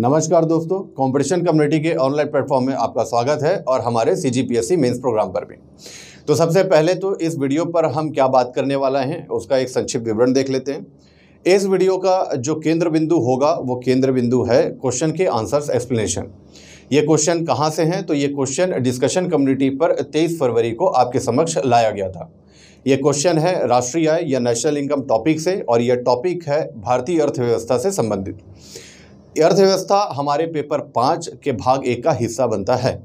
नमस्कार दोस्तों competition community के ऑनलाइन प्लेटफॉर्म में आपका स्वागत है और हमारे सी जी मेंस प्रोग्राम पर भी तो सबसे पहले तो इस वीडियो पर हम क्या बात करने वाला हैं उसका एक संक्षिप्त विवरण देख लेते हैं इस वीडियो का जो केंद्र बिंदु होगा वो केंद्र बिंदु है क्वेश्चन के आंसर्स एक्सप्लेनेशन ये क्वेश्चन कहाँ से हैं तो ये क्वेश्चन डिस्कशन कम्युनिटी पर तेईस फरवरी को आपके समक्ष लाया गया था ये क्वेश्चन है राष्ट्रीय आय या नेशनल इनकम टॉपिक से और यह टॉपिक है भारतीय अर्थव्यवस्था से संबंधित अर्थव्यवस्था हमारे पेपर पाँच के भाग एक का हिस्सा बनता है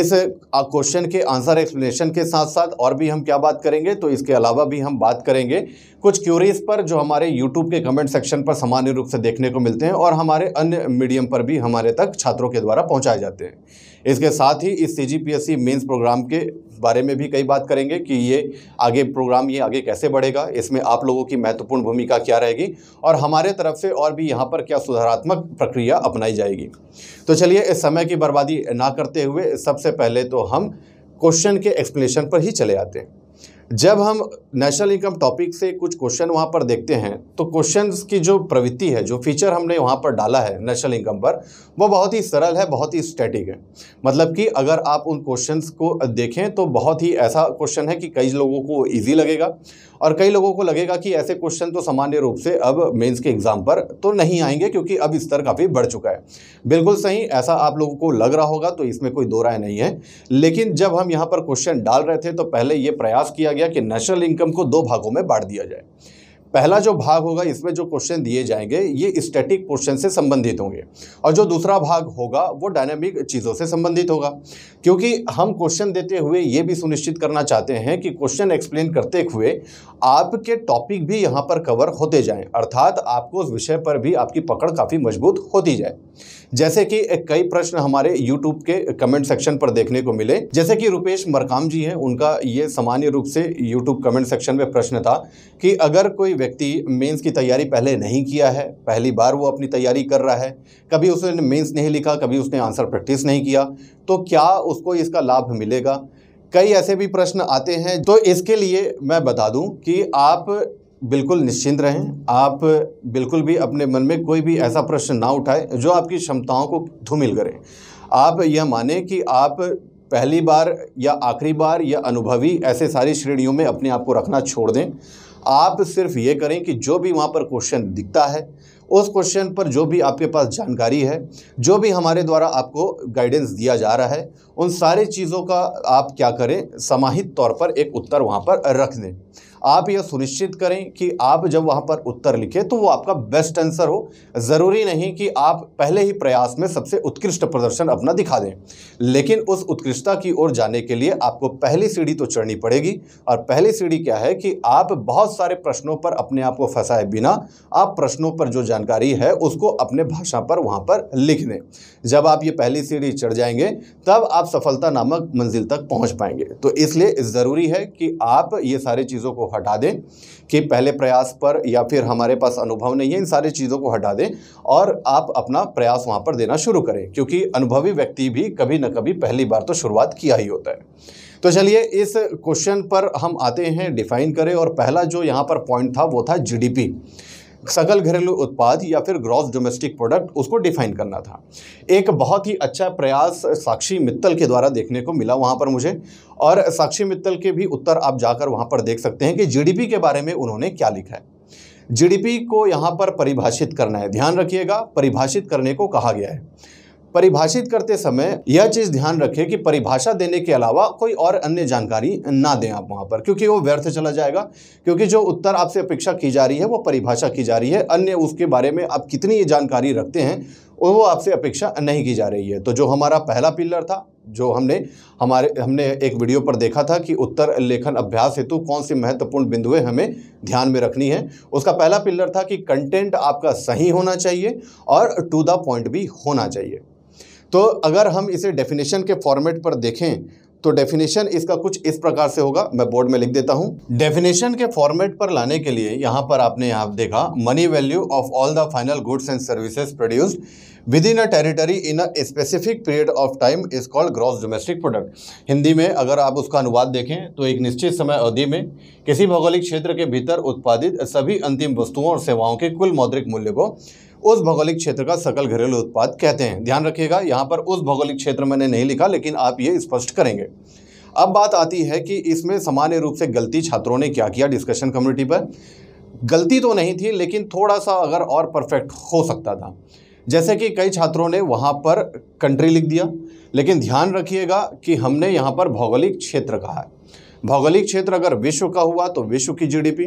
इस क्वेश्चन के आंसर एक्सप्लेनेशन के साथ साथ और भी हम क्या बात करेंगे तो इसके अलावा भी हम बात करेंगे कुछ क्यूरीज पर जो हमारे यूट्यूब के कमेंट सेक्शन पर सामान्य रूप से देखने को मिलते हैं और हमारे अन्य मीडियम पर भी हमारे तक छात्रों के द्वारा पहुँचाए जाते हैं इसके साथ ही इस सी जी प्रोग्राम के बारे में भी कई बात करेंगे कि ये आगे प्रोग्राम ये आगे कैसे बढ़ेगा इसमें आप लोगों की महत्वपूर्ण भूमिका क्या रहेगी और हमारे तरफ से और भी यहाँ पर क्या सुधारात्मक प्रक्रिया अपनाई जाएगी तो चलिए इस समय की बर्बादी ना करते हुए सबसे पहले तो हम क्वेश्चन के एक्सप्लेनेशन पर ही चले आते हैं जब हम नेशनल इनकम टॉपिक से कुछ क्वेश्चन वहाँ पर देखते हैं तो क्वेश्चन की जो प्रवृत्ति है जो फीचर हमने वहाँ पर डाला है नेशनल इनकम पर वो बहुत ही सरल है बहुत ही स्टैटिक है मतलब कि अगर आप उन क्वेश्चन को देखें तो बहुत ही ऐसा क्वेश्चन है कि कई लोगों को ईजी लगेगा और कई लोगों को लगेगा कि ऐसे क्वेश्चन तो सामान्य रूप से अब मेंस के एग्ज़ाम पर तो नहीं आएंगे क्योंकि अब स्तर काफ़ी बढ़ चुका है बिल्कुल सही ऐसा आप लोगों को लग रहा होगा तो इसमें कोई दो राय नहीं है लेकिन जब हम यहाँ पर क्वेश्चन डाल रहे थे तो पहले ये प्रयास किया किया गया कि नेशनल इनकम को दो भागों में बांट दिया जाए पहला जो भाग होगा इसमें जो क्वेश्चन दिए जाएंगे ये स्टैटिक पोर्शन से संबंधित होंगे और जो दूसरा भाग होगा वो डायनेमिक चीज़ों से संबंधित होगा क्योंकि हम क्वेश्चन देते हुए ये भी सुनिश्चित करना चाहते हैं कि क्वेश्चन एक्सप्लेन करते हुए आपके टॉपिक भी यहाँ पर कवर होते जाएं अर्थात आपको उस विषय पर भी आपकी पकड़ काफ़ी मजबूत होती जाए जैसे कि कई प्रश्न हमारे यूट्यूब के कमेंट सेक्शन पर देखने को मिले जैसे कि रुपेश मरकाम जी हैं उनका ये सामान्य रूप से यूट्यूब कमेंट सेक्शन में प्रश्न था कि अगर कोई व्यक्ति मेंस की तैयारी पहले नहीं किया है पहली बार वो अपनी तैयारी कर रहा है कभी उसने मेंस नहीं लिखा कभी उसने आंसर प्रैक्टिस नहीं किया तो क्या उसको इसका लाभ मिलेगा कई ऐसे भी प्रश्न आते हैं तो इसके लिए मैं बता दूं कि आप बिल्कुल निश्चिंत रहें आप बिल्कुल भी अपने मन में कोई भी ऐसा प्रश्न ना उठाएं जो आपकी क्षमताओं को धूमिल करें आप यह माने कि आप पहली बार या आखिरी बार या अनुभवी ऐसे सारी श्रेणियों में अपने आप को रखना छोड़ दें आप सिर्फ ये करें कि जो भी वहाँ पर क्वेश्चन दिखता है उस क्वेश्चन पर जो भी आपके पास जानकारी है जो भी हमारे द्वारा आपको गाइडेंस दिया जा रहा है उन सारी चीज़ों का आप क्या करें समाहित तौर पर एक उत्तर वहाँ पर रख दें आप यह सुनिश्चित करें कि आप जब वहाँ पर उत्तर लिखें तो वो आपका बेस्ट आंसर हो ज़रूरी नहीं कि आप पहले ही प्रयास में सबसे उत्कृष्ट प्रदर्शन अपना दिखा दें लेकिन उस उत्कृष्टता की ओर जाने के लिए आपको पहली सीढ़ी तो चढ़नी पड़ेगी और पहली सीढ़ी क्या है कि आप बहुत सारे प्रश्नों पर अपने आप को फंसाए बिना आप प्रश्नों पर जो जानकारी है उसको अपने भाषा पर वहाँ पर लिख दें जब आप ये पहली सीढ़ी चढ़ जाएंगे तब आप सफलता नामक मंजिल तक पहुँच पाएंगे तो इसलिए ज़रूरी है कि आप ये सारी चीज़ों को हटा दें कि पहले प्रयास पर या फिर हमारे पास अनुभव नहीं है इन सारी चीज़ों को हटा दें और आप अपना प्रयास वहाँ पर देना शुरू करें क्योंकि अनुभवी व्यक्ति भी कभी ना कभी पहली बार तो शुरुआत किया ही होता है तो चलिए इस क्वेश्चन पर हम आते हैं डिफाइन करें और पहला जो यहाँ पर पॉइंट था वो था जी सकल घरेलू उत्पाद या फिर ग्रॉस डोमेस्टिक प्रोडक्ट उसको डिफाइन करना था एक बहुत ही अच्छा प्रयास साक्षी मित्तल के द्वारा देखने को मिला वहाँ पर मुझे और साक्षी मित्तल के भी उत्तर आप जाकर वहाँ पर देख सकते हैं कि जीडीपी के बारे में उन्होंने क्या लिखा है जीडीपी को यहाँ पर परिभाषित करना है ध्यान रखिएगा परिभाषित करने को कहा गया है परिभाषित करते समय यह चीज ध्यान रखें कि परिभाषा देने के अलावा कोई और अन्य जानकारी ना दें आप वहां पर क्योंकि वो व्यर्थ चला जाएगा क्योंकि जो उत्तर आपसे अपेक्षा की जा रही है वो परिभाषा की जा रही है अन्य उसके बारे में आप कितनी जानकारी रखते हैं वो आपसे अपेक्षा नहीं की जा रही है तो जो हमारा पहला पिलर था जो हमने हमारे हमने एक वीडियो पर देखा था कि उत्तर लेखन अभ्यास हेतु कौन से महत्वपूर्ण बिंदुएं हमें ध्यान में रखनी है उसका पहला पिलर था कि कंटेंट आपका सही होना चाहिए और टू द पॉइंट भी होना चाहिए तो अगर हम इसे डेफिनेशन के फॉर्मेट पर देखें तो डेफिनेशन इसका कुछ इस प्रकार से होगा मैं बोर्ड में लिख देता हूं डेफिनेशन के फॉर्मेट पर लाने के लिए यहां पर आपने यहां देखा money value of all the final goods and services produced within a territory in a specific period of time is called gross domestic product Hindi में अगर आप उसका अनुवाद देखें तो एक निश्चित समय अवधि में किसी भौगोलिक क्षेत्र के भीतर उत्पादित सभी अंतिम वस्तुओं और सेवाओं के कुल मौद्रिक मूल्य को उस भौगोलिक क्षेत्र का सकल घरेलू उत्पाद कहते हैं ध्यान रखिएगा यहाँ पर उस भौगोलिक क्षेत्र मैंने नहीं लिखा लेकिन आप ये स्पष्ट करेंगे अब बात आती है कि इसमें सामान्य रूप से गलती छात्रों ने क्या किया डिस्कशन कम्युनिटी पर गलती तो नहीं थी लेकिन थोड़ा सा अगर और परफेक्ट हो सकता था जैसे कि कई छात्रों ने वहाँ पर कंट्री लिख दिया लेकिन ध्यान रखिएगा कि हमने यहाँ पर भौगोलिक क्षेत्र कहा है भौगोलिक क्षेत्र अगर विश्व का हुआ तो विश्व की जीडीपी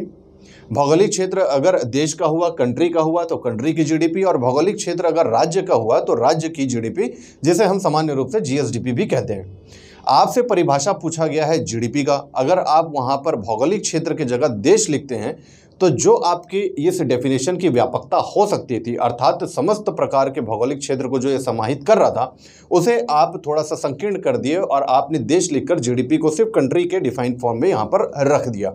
भौगोलिक क्षेत्र अगर देश का हुआ कंट्री का हुआ तो कंट्री की जीडीपी और भौगोलिक क्षेत्र अगर राज्य का हुआ तो राज्य की जीडीपी जिसे हम सामान्य रूप से जीएसडीपी भी कहते हैं आपसे परिभाषा पूछा गया है जीडीपी का अगर आप वहाँ पर भौगोलिक क्षेत्र की जगह देश लिखते हैं तो जो आपकी इस डेफिनेशन की व्यापकता हो सकती थी अर्थात समस्त प्रकार के भौगोलिक क्षेत्र को जो ये समाहित कर रहा था उसे आप थोड़ा सा संकीर्ण कर दिए और आपने देश लिखकर जीडीपी को सिर्फ कंट्री के डिफाइंड फॉर्म में यहाँ पर रख दिया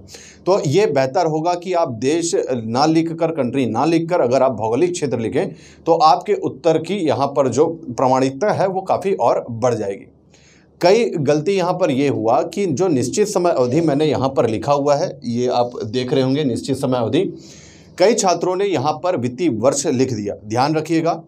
तो ये बेहतर होगा कि आप देश ना लिख कर कंट्री ना लिख कर अगर आप भौगोलिक क्षेत्र लिखें तो आपके उत्तर की यहाँ पर जो प्रमाणिकता है वो काफ़ी और बढ़ जाएगी कई गलती यहाँ पर यह हुआ कि जो निश्चित समय अवधि मैंने यहाँ पर लिखा हुआ है ये आप देख रहे होंगे निश्चित समय अवधि कई छात्रों ने यहाँ पर वित्तीय वर्ष लिख दिया ध्यान रखिएगा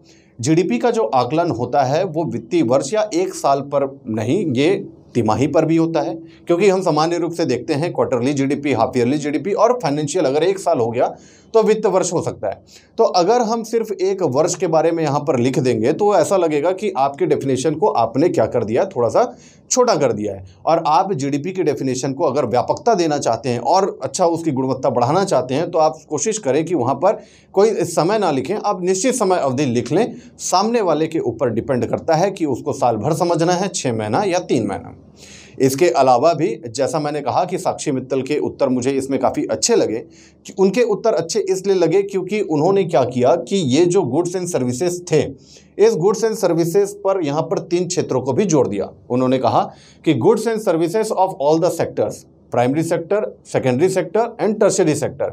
जीडीपी का जो आकलन होता है वो वित्तीय वर्ष या एक साल पर नहीं ये तिमाही पर भी होता है क्योंकि हम सामान्य रूप से देखते हैं quarterly GDP half yearly GDP और फाइनेंशियल अगर एक साल हो गया तो वित्त वर्ष हो सकता है तो अगर हम सिर्फ एक वर्ष के बारे में यहाँ पर लिख देंगे तो ऐसा लगेगा कि आपके डेफिनेशन को आपने क्या कर दिया थोड़ा सा छोटा कर दिया है और आप जीडीपी के डेफिनेशन को अगर व्यापकता देना चाहते हैं और अच्छा उसकी गुणवत्ता बढ़ाना चाहते हैं तो आप कोशिश करें कि वहाँ पर कोई समय ना लिखें आप निश्चित समय अवधि लिख लें सामने वाले के ऊपर डिपेंड करता है कि उसको साल भर समझना है छः महीना या तीन महीना इसके अलावा भी जैसा मैंने कहा कि साक्षी मित्तल के उत्तर मुझे इसमें काफ़ी अच्छे लगे कि उनके उत्तर अच्छे इसलिए लगे क्योंकि उन्होंने क्या किया कि ये जो गुड्स एंड सर्विसेज थे इस गुड्स एंड सर्विसेज पर यहाँ पर तीन क्षेत्रों को भी जोड़ दिया उन्होंने कहा कि goods and services of all the sectors primary sector secondary sector and tertiary sector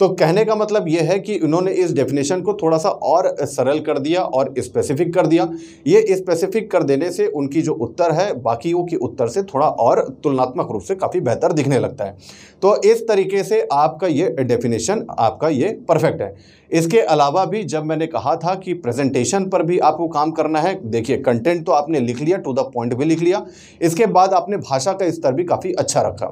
तो कहने का मतलब यह है कि इन्होंने इस डेफिनेशन को थोड़ा सा और सरल कर दिया और स्पेसिफिक कर दिया ये स्पेसिफिक कर देने से उनकी जो उत्तर है बाकी की उत्तर से थोड़ा और तुलनात्मक रूप से काफ़ी बेहतर दिखने लगता है तो इस तरीके से आपका ये डेफिनेशन आपका ये परफेक्ट है इसके अलावा भी जब मैंने कहा था कि प्रेजेंटेशन पर भी आपको काम करना है देखिए कंटेंट तो आपने लिख लिया टू द पॉइंट भी लिख लिया इसके बाद आपने भाषा का स्तर भी काफ़ी अच्छा रखा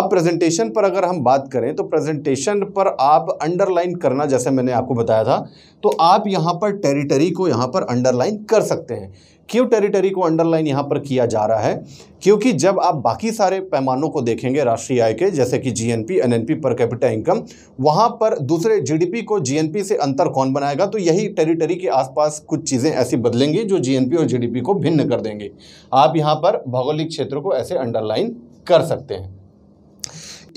अब प्रेजेंटेशन पर अगर हम बात करें तो प्रेजेंटेशन पर आप अंडरलाइन करना जैसे मैंने आपको बताया था तो आप यहाँ पर टेरिटरी को यहाँ पर अंडरलाइन कर सकते हैं क्यों टेरिटरी को अंडरलाइन यहाँ पर किया जा रहा है क्योंकि जब आप बाकी सारे पैमानों को देखेंगे राष्ट्रीय आय के जैसे कि GNP NNP per capita income वहाँ पर दूसरे जीडीपी को जीएनपी से अंतर कौन बनाएगा तो यही टेरिटरी के आसपास कुछ चीज़ें ऐसी बदलेंगी जो जीएनपी और जीडीपी को भिन्न कर देंगे आप यहाँ पर भौगोलिक क्षेत्र को ऐसे अंडरलाइन कर सकते हैं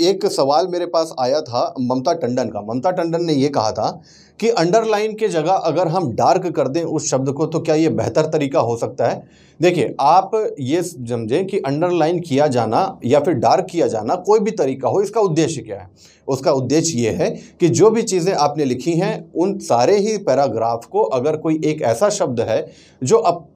एक सवाल मेरे पास आया था ममता टंडन का ममता टंडन ने यह कहा था कि अंडरलाइन के जगह अगर हम डार्क कर दें उस शब्द को तो क्या ये बेहतर तरीका हो सकता है देखिए आप ये समझें कि अंडरलाइन किया जाना या फिर डार्क किया जाना कोई भी तरीका हो इसका उद्देश्य क्या है उसका उद्देश्य ये है कि जो भी चीज़ें आपने लिखी हैं उन सारे ही पैराग्राफ को अगर कोई एक ऐसा शब्द है जो अब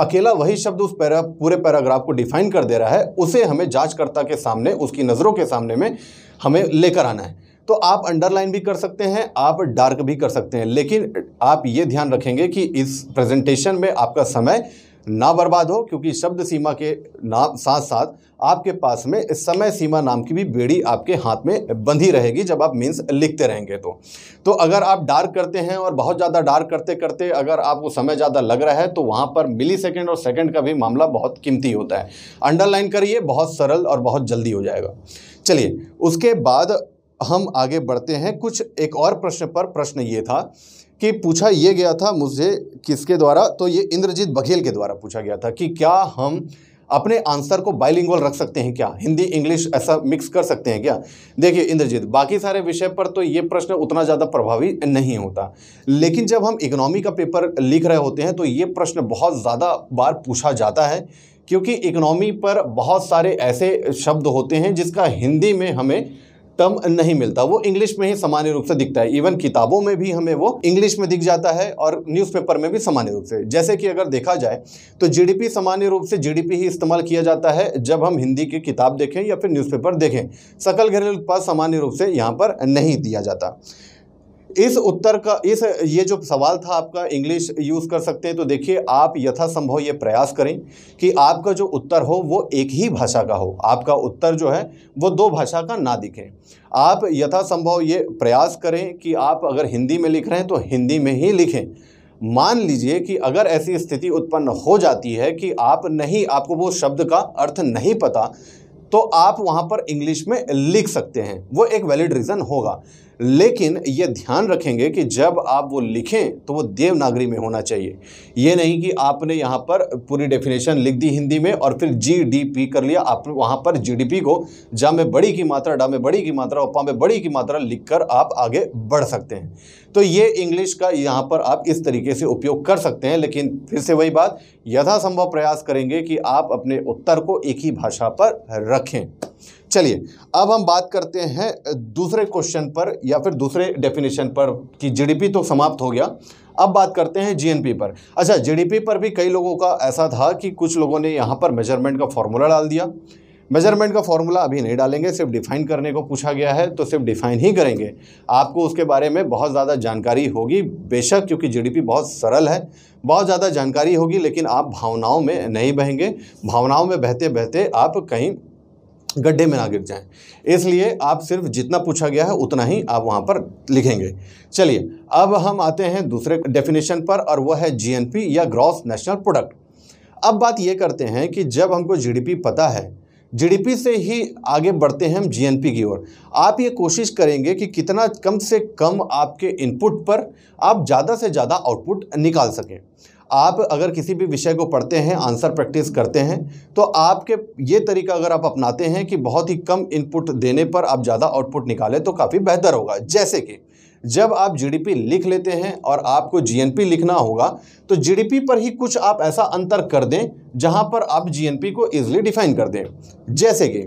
अकेला वही शब्द उस पैरा पूरे पैराग्राफ को डिफाइन कर दे रहा है उसे हमें जाँचकर्ता के सामने उसकी नज़रों के सामने में हमें लेकर आना है तो आप अंडरलाइन भी कर सकते हैं आप डार्क भी कर सकते हैं लेकिन आप ये ध्यान रखेंगे कि इस प्रेजेंटेशन में आपका समय ना बर्बाद हो क्योंकि शब्द सीमा के नाम साथ साथ आपके पास में समय सीमा नाम की भी बेड़ी आपके हाथ में बंधी रहेगी जब आप मीन्स लिखते रहेंगे तो तो अगर आप डार्क करते हैं और बहुत ज़्यादा डार्क करते करते अगर आपको समय ज़्यादा लग रहा है तो वहाँ पर मिली सेकेंड और सेकेंड का भी मामला बहुत कीमती होता है अंडरलाइन करिए बहुत सरल और बहुत जल्दी हो जाएगा चलिए उसके बाद हम आगे बढ़ते हैं कुछ एक और प्रश्न पर प्रश्न ये था कि पूछा ये गया था मुझे किसके द्वारा तो ये इंद्रजीत बघेल के द्वारा पूछा गया था कि क्या हम अपने आंसर को बाइलिंगुअल रख सकते हैं क्या हिंदी इंग्लिश ऐसा मिक्स कर सकते हैं क्या देखिए इंद्रजीत बाकी सारे विषय पर तो ये प्रश्न उतना ज़्यादा प्रभावी नहीं होता लेकिन जब हम इकोनॉमी का पेपर लिख रहे होते हैं तो ये प्रश्न बहुत ज़्यादा बार पूछा जाता है क्योंकि इकोनॉमी पर बहुत सारे ऐसे शब्द होते हैं जिसका हिंदी में हमें टर्म नहीं मिलता वो इंग्लिश में ही सामान्य रूप से दिखता है इवन किताबों में भी हमें वो इंग्लिश में दिख जाता है और न्यूज़पेपर में भी सामान्य रूप से जैसे कि अगर देखा जाए तो जीडीपी सामान्य रूप से जीडीपी ही इस्तेमाल किया जाता है जब हम हिंदी की किताब देखें या फिर न्यूज़पेपर देखें सकल घरेलू उत्पाद सामान्य रूप से यहाँ पर नहीं दिया जाता इस उत्तर का इस ये जो सवाल था आपका इंग्लिश यूज़ कर सकते हैं तो देखिए आप यथासंभव ये प्रयास करें कि आपका जो उत्तर हो वो एक ही भाषा का हो आपका उत्तर जो है वो दो भाषा का ना दिखे आप यथासंभव ये प्रयास करें कि आप अगर हिंदी में लिख रहे हैं तो हिंदी में ही लिखें मान लीजिए कि अगर ऐसी स्थिति उत्पन्न हो जाती है कि आप नहीं आपको वो शब्द का अर्थ नहीं पता तो आप वहाँ पर इंग्लिश में लिख सकते हैं वो एक वैलिड रीज़न होगा लेकिन ये ध्यान रखेंगे कि जब आप वो लिखें तो वो देवनागरी में होना चाहिए ये नहीं कि आपने यहाँ पर पूरी डेफिनेशन लिख दी हिंदी में और फिर जीडीपी कर लिया आप वहाँ पर जीडीपी को जा में बड़ी की मात्रा डा में बड़ी की मात्रा उपा में बड़ी की मात्रा लिखकर आप आगे बढ़ सकते हैं तो ये इंग्लिश का यहाँ पर आप इस तरीके से उपयोग कर सकते हैं लेकिन फिर से वही बात यथासंभव प्रयास करेंगे कि आप अपने उत्तर को एक ही भाषा पर रखें चलिए अब हम बात करते हैं दूसरे क्वेश्चन पर या फिर दूसरे डेफिनेशन पर कि जीडीपी तो समाप्त हो गया अब बात करते हैं जीएनपी पर अच्छा जीडीपी पर भी कई लोगों का ऐसा था कि कुछ लोगों ने यहाँ पर मेजरमेंट का फॉर्मूला डाल दिया मेजरमेंट का फॉर्मूला अभी नहीं डालेंगे सिर्फ डिफाइन करने को पूछा गया है तो सिर्फ डिफाइन ही करेंगे आपको उसके बारे में बहुत ज़्यादा जानकारी होगी बेशक क्योंकि जीडीपी बहुत सरल है बहुत ज़्यादा जानकारी होगी लेकिन आप भावनाओं में नहीं बहेंगे भावनाओं में बहते बहते आप कहीं गड्ढे में ना गिर जाएं इसलिए आप सिर्फ जितना पूछा गया है उतना ही आप वहाँ पर लिखेंगे चलिए अब हम आते हैं दूसरे डेफिनेशन पर और वह है जीएनपी या ग्रॉस नेशनल प्रोडक्ट अब बात ये करते हैं कि जब हमको जीडीपी पता है जीडीपी से ही आगे बढ़ते हैं हम जीएनपी की ओर आप ये कोशिश करेंगे कि कितना कम से कम आपके इनपुट पर आप ज़्यादा से ज़्यादा आउटपुट निकाल सकें आप अगर किसी भी विषय को पढ़ते हैं आंसर प्रैक्टिस करते हैं तो आपके ये तरीका अगर आप अपनाते हैं कि बहुत ही कम इनपुट देने पर आप ज़्यादा आउटपुट निकालें तो काफ़ी बेहतर होगा जैसे कि जब आप जीडीपी लिख लेते हैं और आपको जीएनपी लिखना होगा तो जीडीपी पर ही कुछ आप ऐसा अंतर कर दें जहां पर आप जीएनपी को इजिली डिफाइन कर दें जैसे कि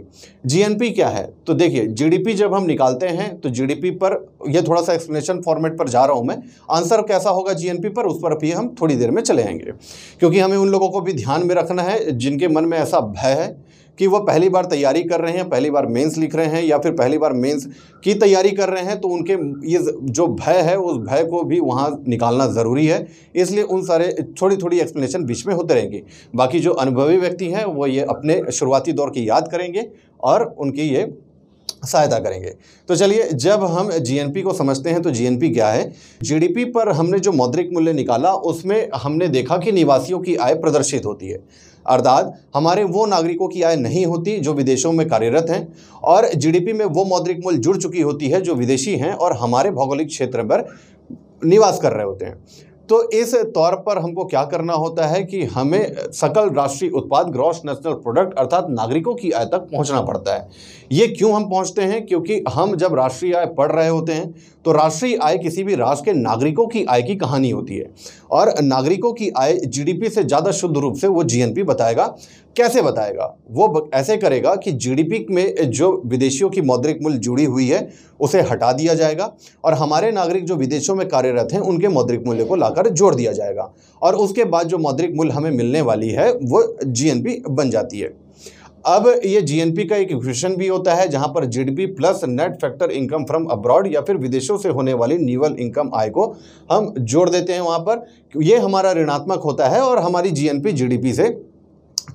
जीएनपी क्या है तो देखिए जीडीपी जब हम निकालते हैं तो जीडीपी पर यह थोड़ा सा एक्सप्लेनेशन फॉर्मेट पर जा रहा हूं मैं आंसर कैसा होगा जीएनपी पर उस पर भी हम थोड़ी देर में चले आएंगे क्योंकि हमें उन लोगों को भी ध्यान में रखना है जिनके मन में ऐसा भय है कि वह पहली बार तैयारी कर रहे हैं पहली बार मेंस लिख रहे हैं या फिर पहली बार मेंस की तैयारी कर रहे हैं तो उनके ये जो भय है उस भय को भी वहाँ निकालना ज़रूरी है इसलिए उन सारे थोड़ी थोड़ी एक्सप्लेनेशन बीच में होते रहेंगे बाकी जो अनुभवी व्यक्ति हैं वो ये अपने शुरुआती दौर की याद करेंगे और उनकी ये सहायता करेंगे तो चलिए जब हम जीएनपी को समझते हैं तो जीएनपी क्या है जीडीपी पर हमने जो मौद्रिक मूल्य निकाला उसमें हमने देखा कि निवासियों की आय प्रदर्शित होती है अर्थात हमारे वो नागरिकों की आय नहीं होती जो विदेशों में कार्यरत हैं और जीडीपी में वो मौद्रिक मूल्य जुड़ चुकी होती है जो विदेशी हैं और हमारे भौगोलिक क्षेत्र पर निवास कर रहे होते हैं तो इस तौर पर हमको क्या करना होता है कि हमें सकल राष्ट्रीय उत्पाद ग्रॉस नेशनल प्रोडक्ट अर्थात नागरिकों की आय तक पहुंचना पड़ता है ये क्यों हम पहुंचते हैं क्योंकि हम जब राष्ट्रीय आय पढ़ रहे होते हैं तो राष्ट्रीय आय किसी भी राष्ट्र के नागरिकों की आय की कहानी होती है और नागरिकों की आय जीडीपी से ज़्यादा शुद्ध रूप से वो जीएनपी बताएगा कैसे बताएगा वो ऐसे करेगा कि जीडीपी में जो विदेशियों की मौद्रिक मूल्य जुड़ी हुई है उसे हटा दिया जाएगा और हमारे नागरिक जो विदेशों में कार्यरत हैं उनके मौद्रिक मूल्य को लाकर जोड़ दिया जाएगा और उसके बाद जो मौद्रिक मूल्य हमें मिलने वाली है वो जीएनपी बन जाती है अब ये जीएनपी का एक इक्वेशन भी होता है जहां पर GDP plus net factor income from abroad या फिर विदेशों से होने वाली न्यूअल इनकम आय को हम जोड़ देते हैं वहां पर ये हमारा ऋणात्मक होता है और हमारी जीएनपी जीडीपी से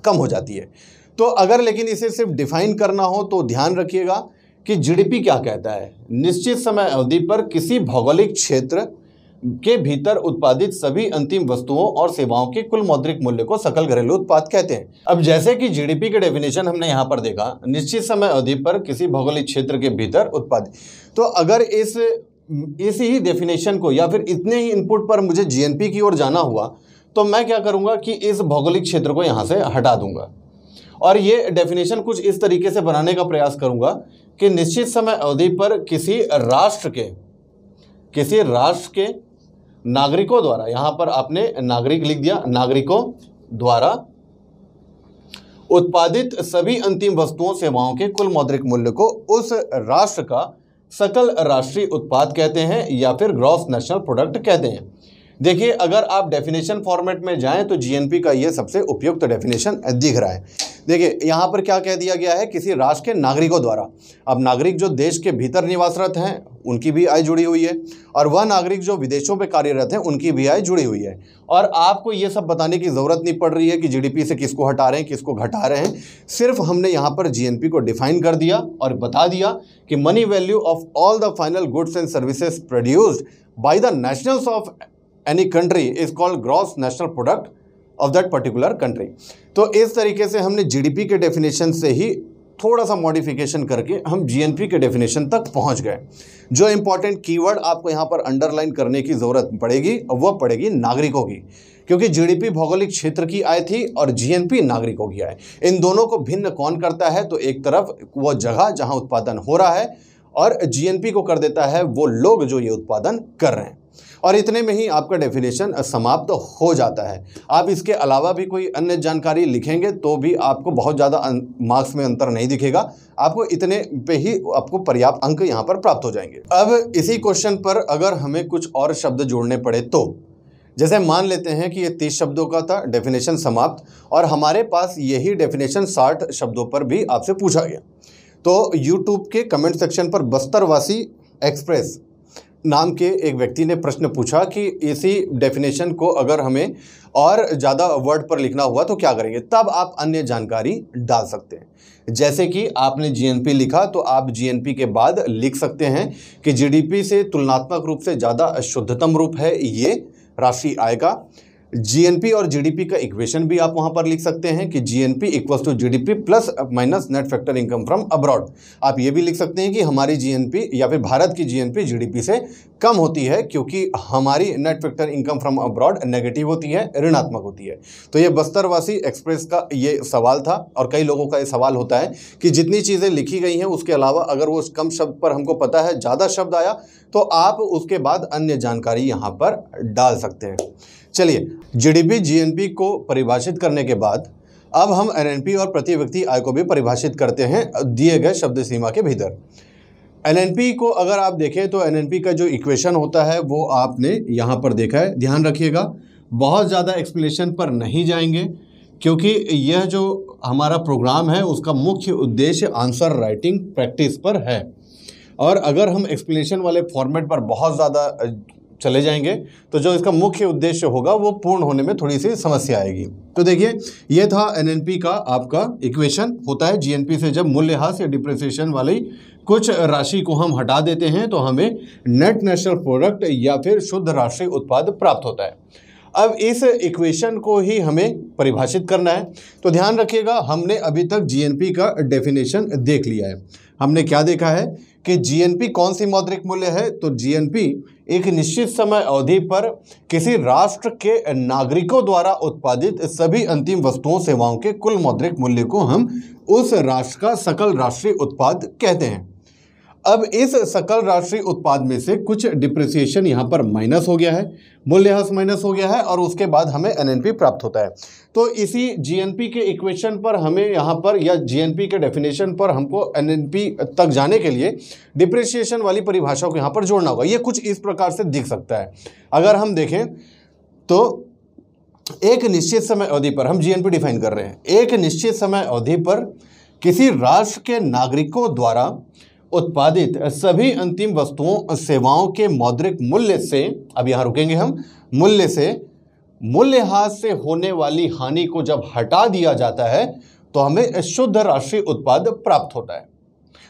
कम हो जाती है तो अगर लेकिन इसे सिर्फ डिफाइन करना हो तो ध्यान रखिएगा कि जी क्या कहता है निश्चित समय अवधि पर किसी भौगोलिक क्षेत्र के भीतर उत्पादित सभी अंतिम वस्तुओं और सेवाओं के कुल मौद्रिक मूल्य को सकल घरेलू उत्पाद कहते हैं अब जैसे कि जीडीपी के डेफिनेशन हमने यहाँ पर देखा निश्चित समय अवधि पर किसी भौगोलिक क्षेत्र के भीतर उत्पादित तो अगर इस इसी ही डेफिनेशन को या फिर इतने ही इनपुट पर मुझे जीएनपी की ओर जाना हुआ तो मैं क्या करूँगा कि इस भौगोलिक क्षेत्र को यहाँ से हटा दूंगा और ये डेफिनेशन कुछ इस तरीके से बनाने का प्रयास करूँगा कि निश्चित समय अवधि पर किसी राष्ट्र के किसी राष्ट्र के नागरिकों द्वारा यहां पर आपने नागरिक लिख दिया नागरिकों द्वारा उत्पादित सभी अंतिम वस्तुओं सेवाओं के कुल मौद्रिक मूल्य को उस राष्ट्र का सकल राष्ट्रीय उत्पाद कहते हैं या फिर ग्रॉस नेशनल प्रोडक्ट कहते हैं देखिए अगर आप डेफिनेशन फॉर्मेट में जाएं तो जीएनपी का यह सबसे उपयुक्त डेफिनेशन दिख रहा है देखिए यहाँ पर क्या कह दिया गया है किसी राष्ट्र के नागरिकों द्वारा अब नागरिक जो देश के भीतर निवासरत हैं उनकी भी आय जुड़ी हुई है और वह नागरिक जो विदेशों पर कार्यरत हैं उनकी भी आय जुड़ी हुई है और आपको ये सब बताने की ज़रूरत नहीं पड़ रही है कि जी से किसको हटा रहे हैं किसको घटा रहे हैं सिर्फ हमने यहाँ पर जी को डिफाइन कर दिया और बता दिया कि money value of all the final goods and services produced by the nationals of any country is called gross national product of that particular country तो इस तरीके से हमने जीडीपी के डेफिनेशन से ही थोड़ा सा मॉडिफिकेशन करके हम जीएनपी के डेफिनेशन तक पहुंच गए जो इंपॉर्टेंट कीवर्ड आपको यहाँ पर अंडरलाइन करने की ज़रूरत पड़ेगी वह पड़ेगी नागरिकों की क्योंकि जीडीपी भौगोलिक क्षेत्र की आय थी और जीएनपी नागरिकों की आय इन दोनों को भिन्न कौन करता है तो एक तरफ वो जगह जहाँ उत्पादन हो रहा है और जीएनपी को कर देता है वो लोग जो ये उत्पादन कर रहे हैं और इतने में ही आपका डेफिनेशन समाप्त हो जाता है आप इसके अलावा भी कोई अन्य जानकारी लिखेंगे तो भी आपको बहुत ज़्यादा मार्क्स अं, में अंतर नहीं दिखेगा आपको इतने पे ही आपको पर्याप्त अंक यहाँ पर प्राप्त हो जाएंगे अब इसी क्वेश्चन पर अगर हमें कुछ और शब्द जोड़ने पड़े तो जैसे मान लेते हैं कि ये तीस शब्दों का था डेफिनेशन समाप्त और हमारे पास यही डेफिनेशन साठ शब्दों पर भी आपसे पूछा गया तो यूट्यूब के कमेंट सेक्शन पर बस्तरवासी एक्सप्रेस नाम के एक व्यक्ति ने प्रश्न पूछा कि इसी डेफिनेशन को अगर हमें और ज़्यादा वर्ड पर लिखना हुआ तो क्या करेंगे तब आप अन्य जानकारी डाल सकते हैं जैसे कि आपने जीएनपी लिखा तो आप जीएनपी के बाद लिख सकते हैं कि जीडीपी से तुलनात्मक रूप से ज़्यादा शुद्धतम रूप है ये राष्ट्रीय आय का जीएनपी और जीडीपी का इक्वेशन भी आप वहां पर लिख सकते हैं कि GNP equals to GDP plus minus net factor income from abroad आप ये भी लिख सकते हैं कि हमारी जीएनपी या फिर भारत की जीएनपी जीडीपी से कम होती है क्योंकि हमारी net factor income from abroad negative होती है ऋणात्मक होती है तो ये बस्तरवासी एक्सप्रेस का ये सवाल था और कई लोगों का ये सवाल होता है कि जितनी चीज़ें लिखी गई हैं उसके अलावा अगर वो कम शब्द पर हमको पता है ज़्यादा शब्द आया तो आप उसके बाद अन्य जानकारी यहाँ पर डाल सकते हैं चलिए जीडीपी जीएनपी को परिभाषित करने के बाद अब हम एनएनपी और प्रति व्यक्ति आय को भी परिभाषित करते हैं दिए गए शब्द सीमा के भीतर एनएनपी को अगर आप देखें तो एनएनपी का जो इक्वेशन होता है वो आपने यहाँ पर देखा है ध्यान रखिएगा बहुत ज़्यादा एक्सप्लेनेशन पर नहीं जाएंगे क्योंकि यह जो हमारा प्रोग्राम है उसका मुख्य उद्देश्य आंसर राइटिंग प्रैक्टिस पर है और अगर हम एक्सप्लेनेशन वाले फॉर्मेट पर बहुत ज़्यादा चले जाएंगे तो जो इसका मुख्य उद्देश्य होगा वो पूर्ण होने में थोड़ी सी समस्या आएगी तो देखिए ये था एनएनपी का आपका इक्वेशन होता है जीएनपी से जब मूल्यह्रास या डिप्रेसिएशन वाली कुछ राशि को हम हटा देते हैं तो हमें नेट नेशनल प्रोडक्ट या फिर शुद्ध राष्ट्रीय उत्पाद प्राप्त होता है अब इस इक्वेशन को ही हमें परिभाषित करना है तो ध्यान रखिएगा हमने अभी तक जीएनपी का डेफिनेशन देख लिया है हमने क्या देखा है कि जीएनपी कौन सी मौद्रिक मूल्य है तो जीएनपी एक निश्चित समय अवधि पर किसी राष्ट्र के नागरिकों द्वारा उत्पादित सभी अंतिम वस्तुओं सेवाओं के कुल मौद्रिक मूल्य को हम उस राष्ट्र का सकल राष्ट्रीय उत्पाद कहते हैं अब इस सकल राष्ट्रीय उत्पाद में से कुछ डिप्रिसिएशन यहाँ पर माइनस हो गया है मूल्यह्रास माइनस हो गया है और उसके बाद हमें एनएनपी प्राप्त होता है तो इसी जीएनपी के इक्वेशन पर हमें यहाँ पर या जीएनपी के डेफिनेशन पर हमको एनएनपी तक जाने के लिए डिप्रिसिएशन वाली परिभाषा को यहाँ पर जोड़ना होगा ये कुछ इस प्रकार से दिख सकता है अगर हम देखें तो एक निश्चित समय अवधि पर हम जीएनपी डिफाइन कर रहे हैं एक निश्चित समय अवधि पर किसी राष्ट्र के नागरिकों द्वारा उत्पादित सभी अंतिम वस्तुओं सेवाओं के मौद्रिक मूल्य से अब यहां रुकेंगे हम मूल्य से मूल्यह्रास से होने वाली हानि को जब हटा दिया जाता है तो हमें शुद्ध राष्ट्रीय उत्पाद प्राप्त होता है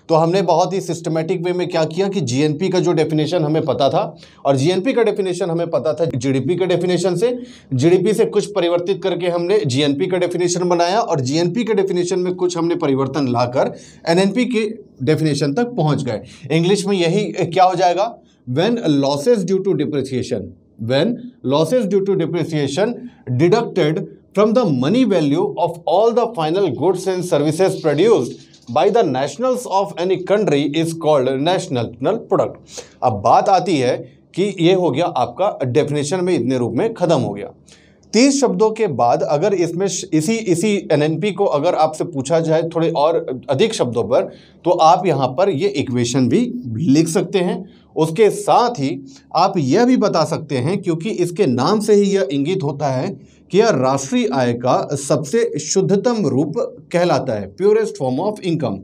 तो हमने बहुत ही सिस्टमेटिक वे में क्या किया कि जीएनपी का जो डेफिनेशन हमें पता था और जीएनपी का डेफिनेशन हमें पता था जीडीपी के डेफिनेशन से जीडीपी से कुछ परिवर्तित करके हमने जीएनपी का डेफिनेशन बनाया और जीएनपी के डेफिनेशन में कुछ हमने परिवर्तन लाकर एनएनपी के डेफिनेशन तक पहुंच गए इंग्लिश में यही क्या हो जाएगा when losses due to depreciation when losses due to depreciation deducted from the money value of all the final goods and services produced by the nationals of any country is called national product अब बात आती है कि ये हो गया आपका definition में इतने रूप में ख़त्म हो गया तीस शब्दों के बाद अगर इसमें इसी इसी एनएनपी को अगर आपसे पूछा जाए थोड़े और अधिक शब्दों पर तो आप यहाँ पर ये इक्वेशन भी लिख सकते हैं उसके साथ ही आप यह भी बता सकते हैं क्योंकि इसके नाम से ही यह इंगित होता है कि यह राष्ट्रीय आय का सबसे शुद्धतम रूप कहलाता है प्योरेस्ट फॉर्म ऑफ इनकम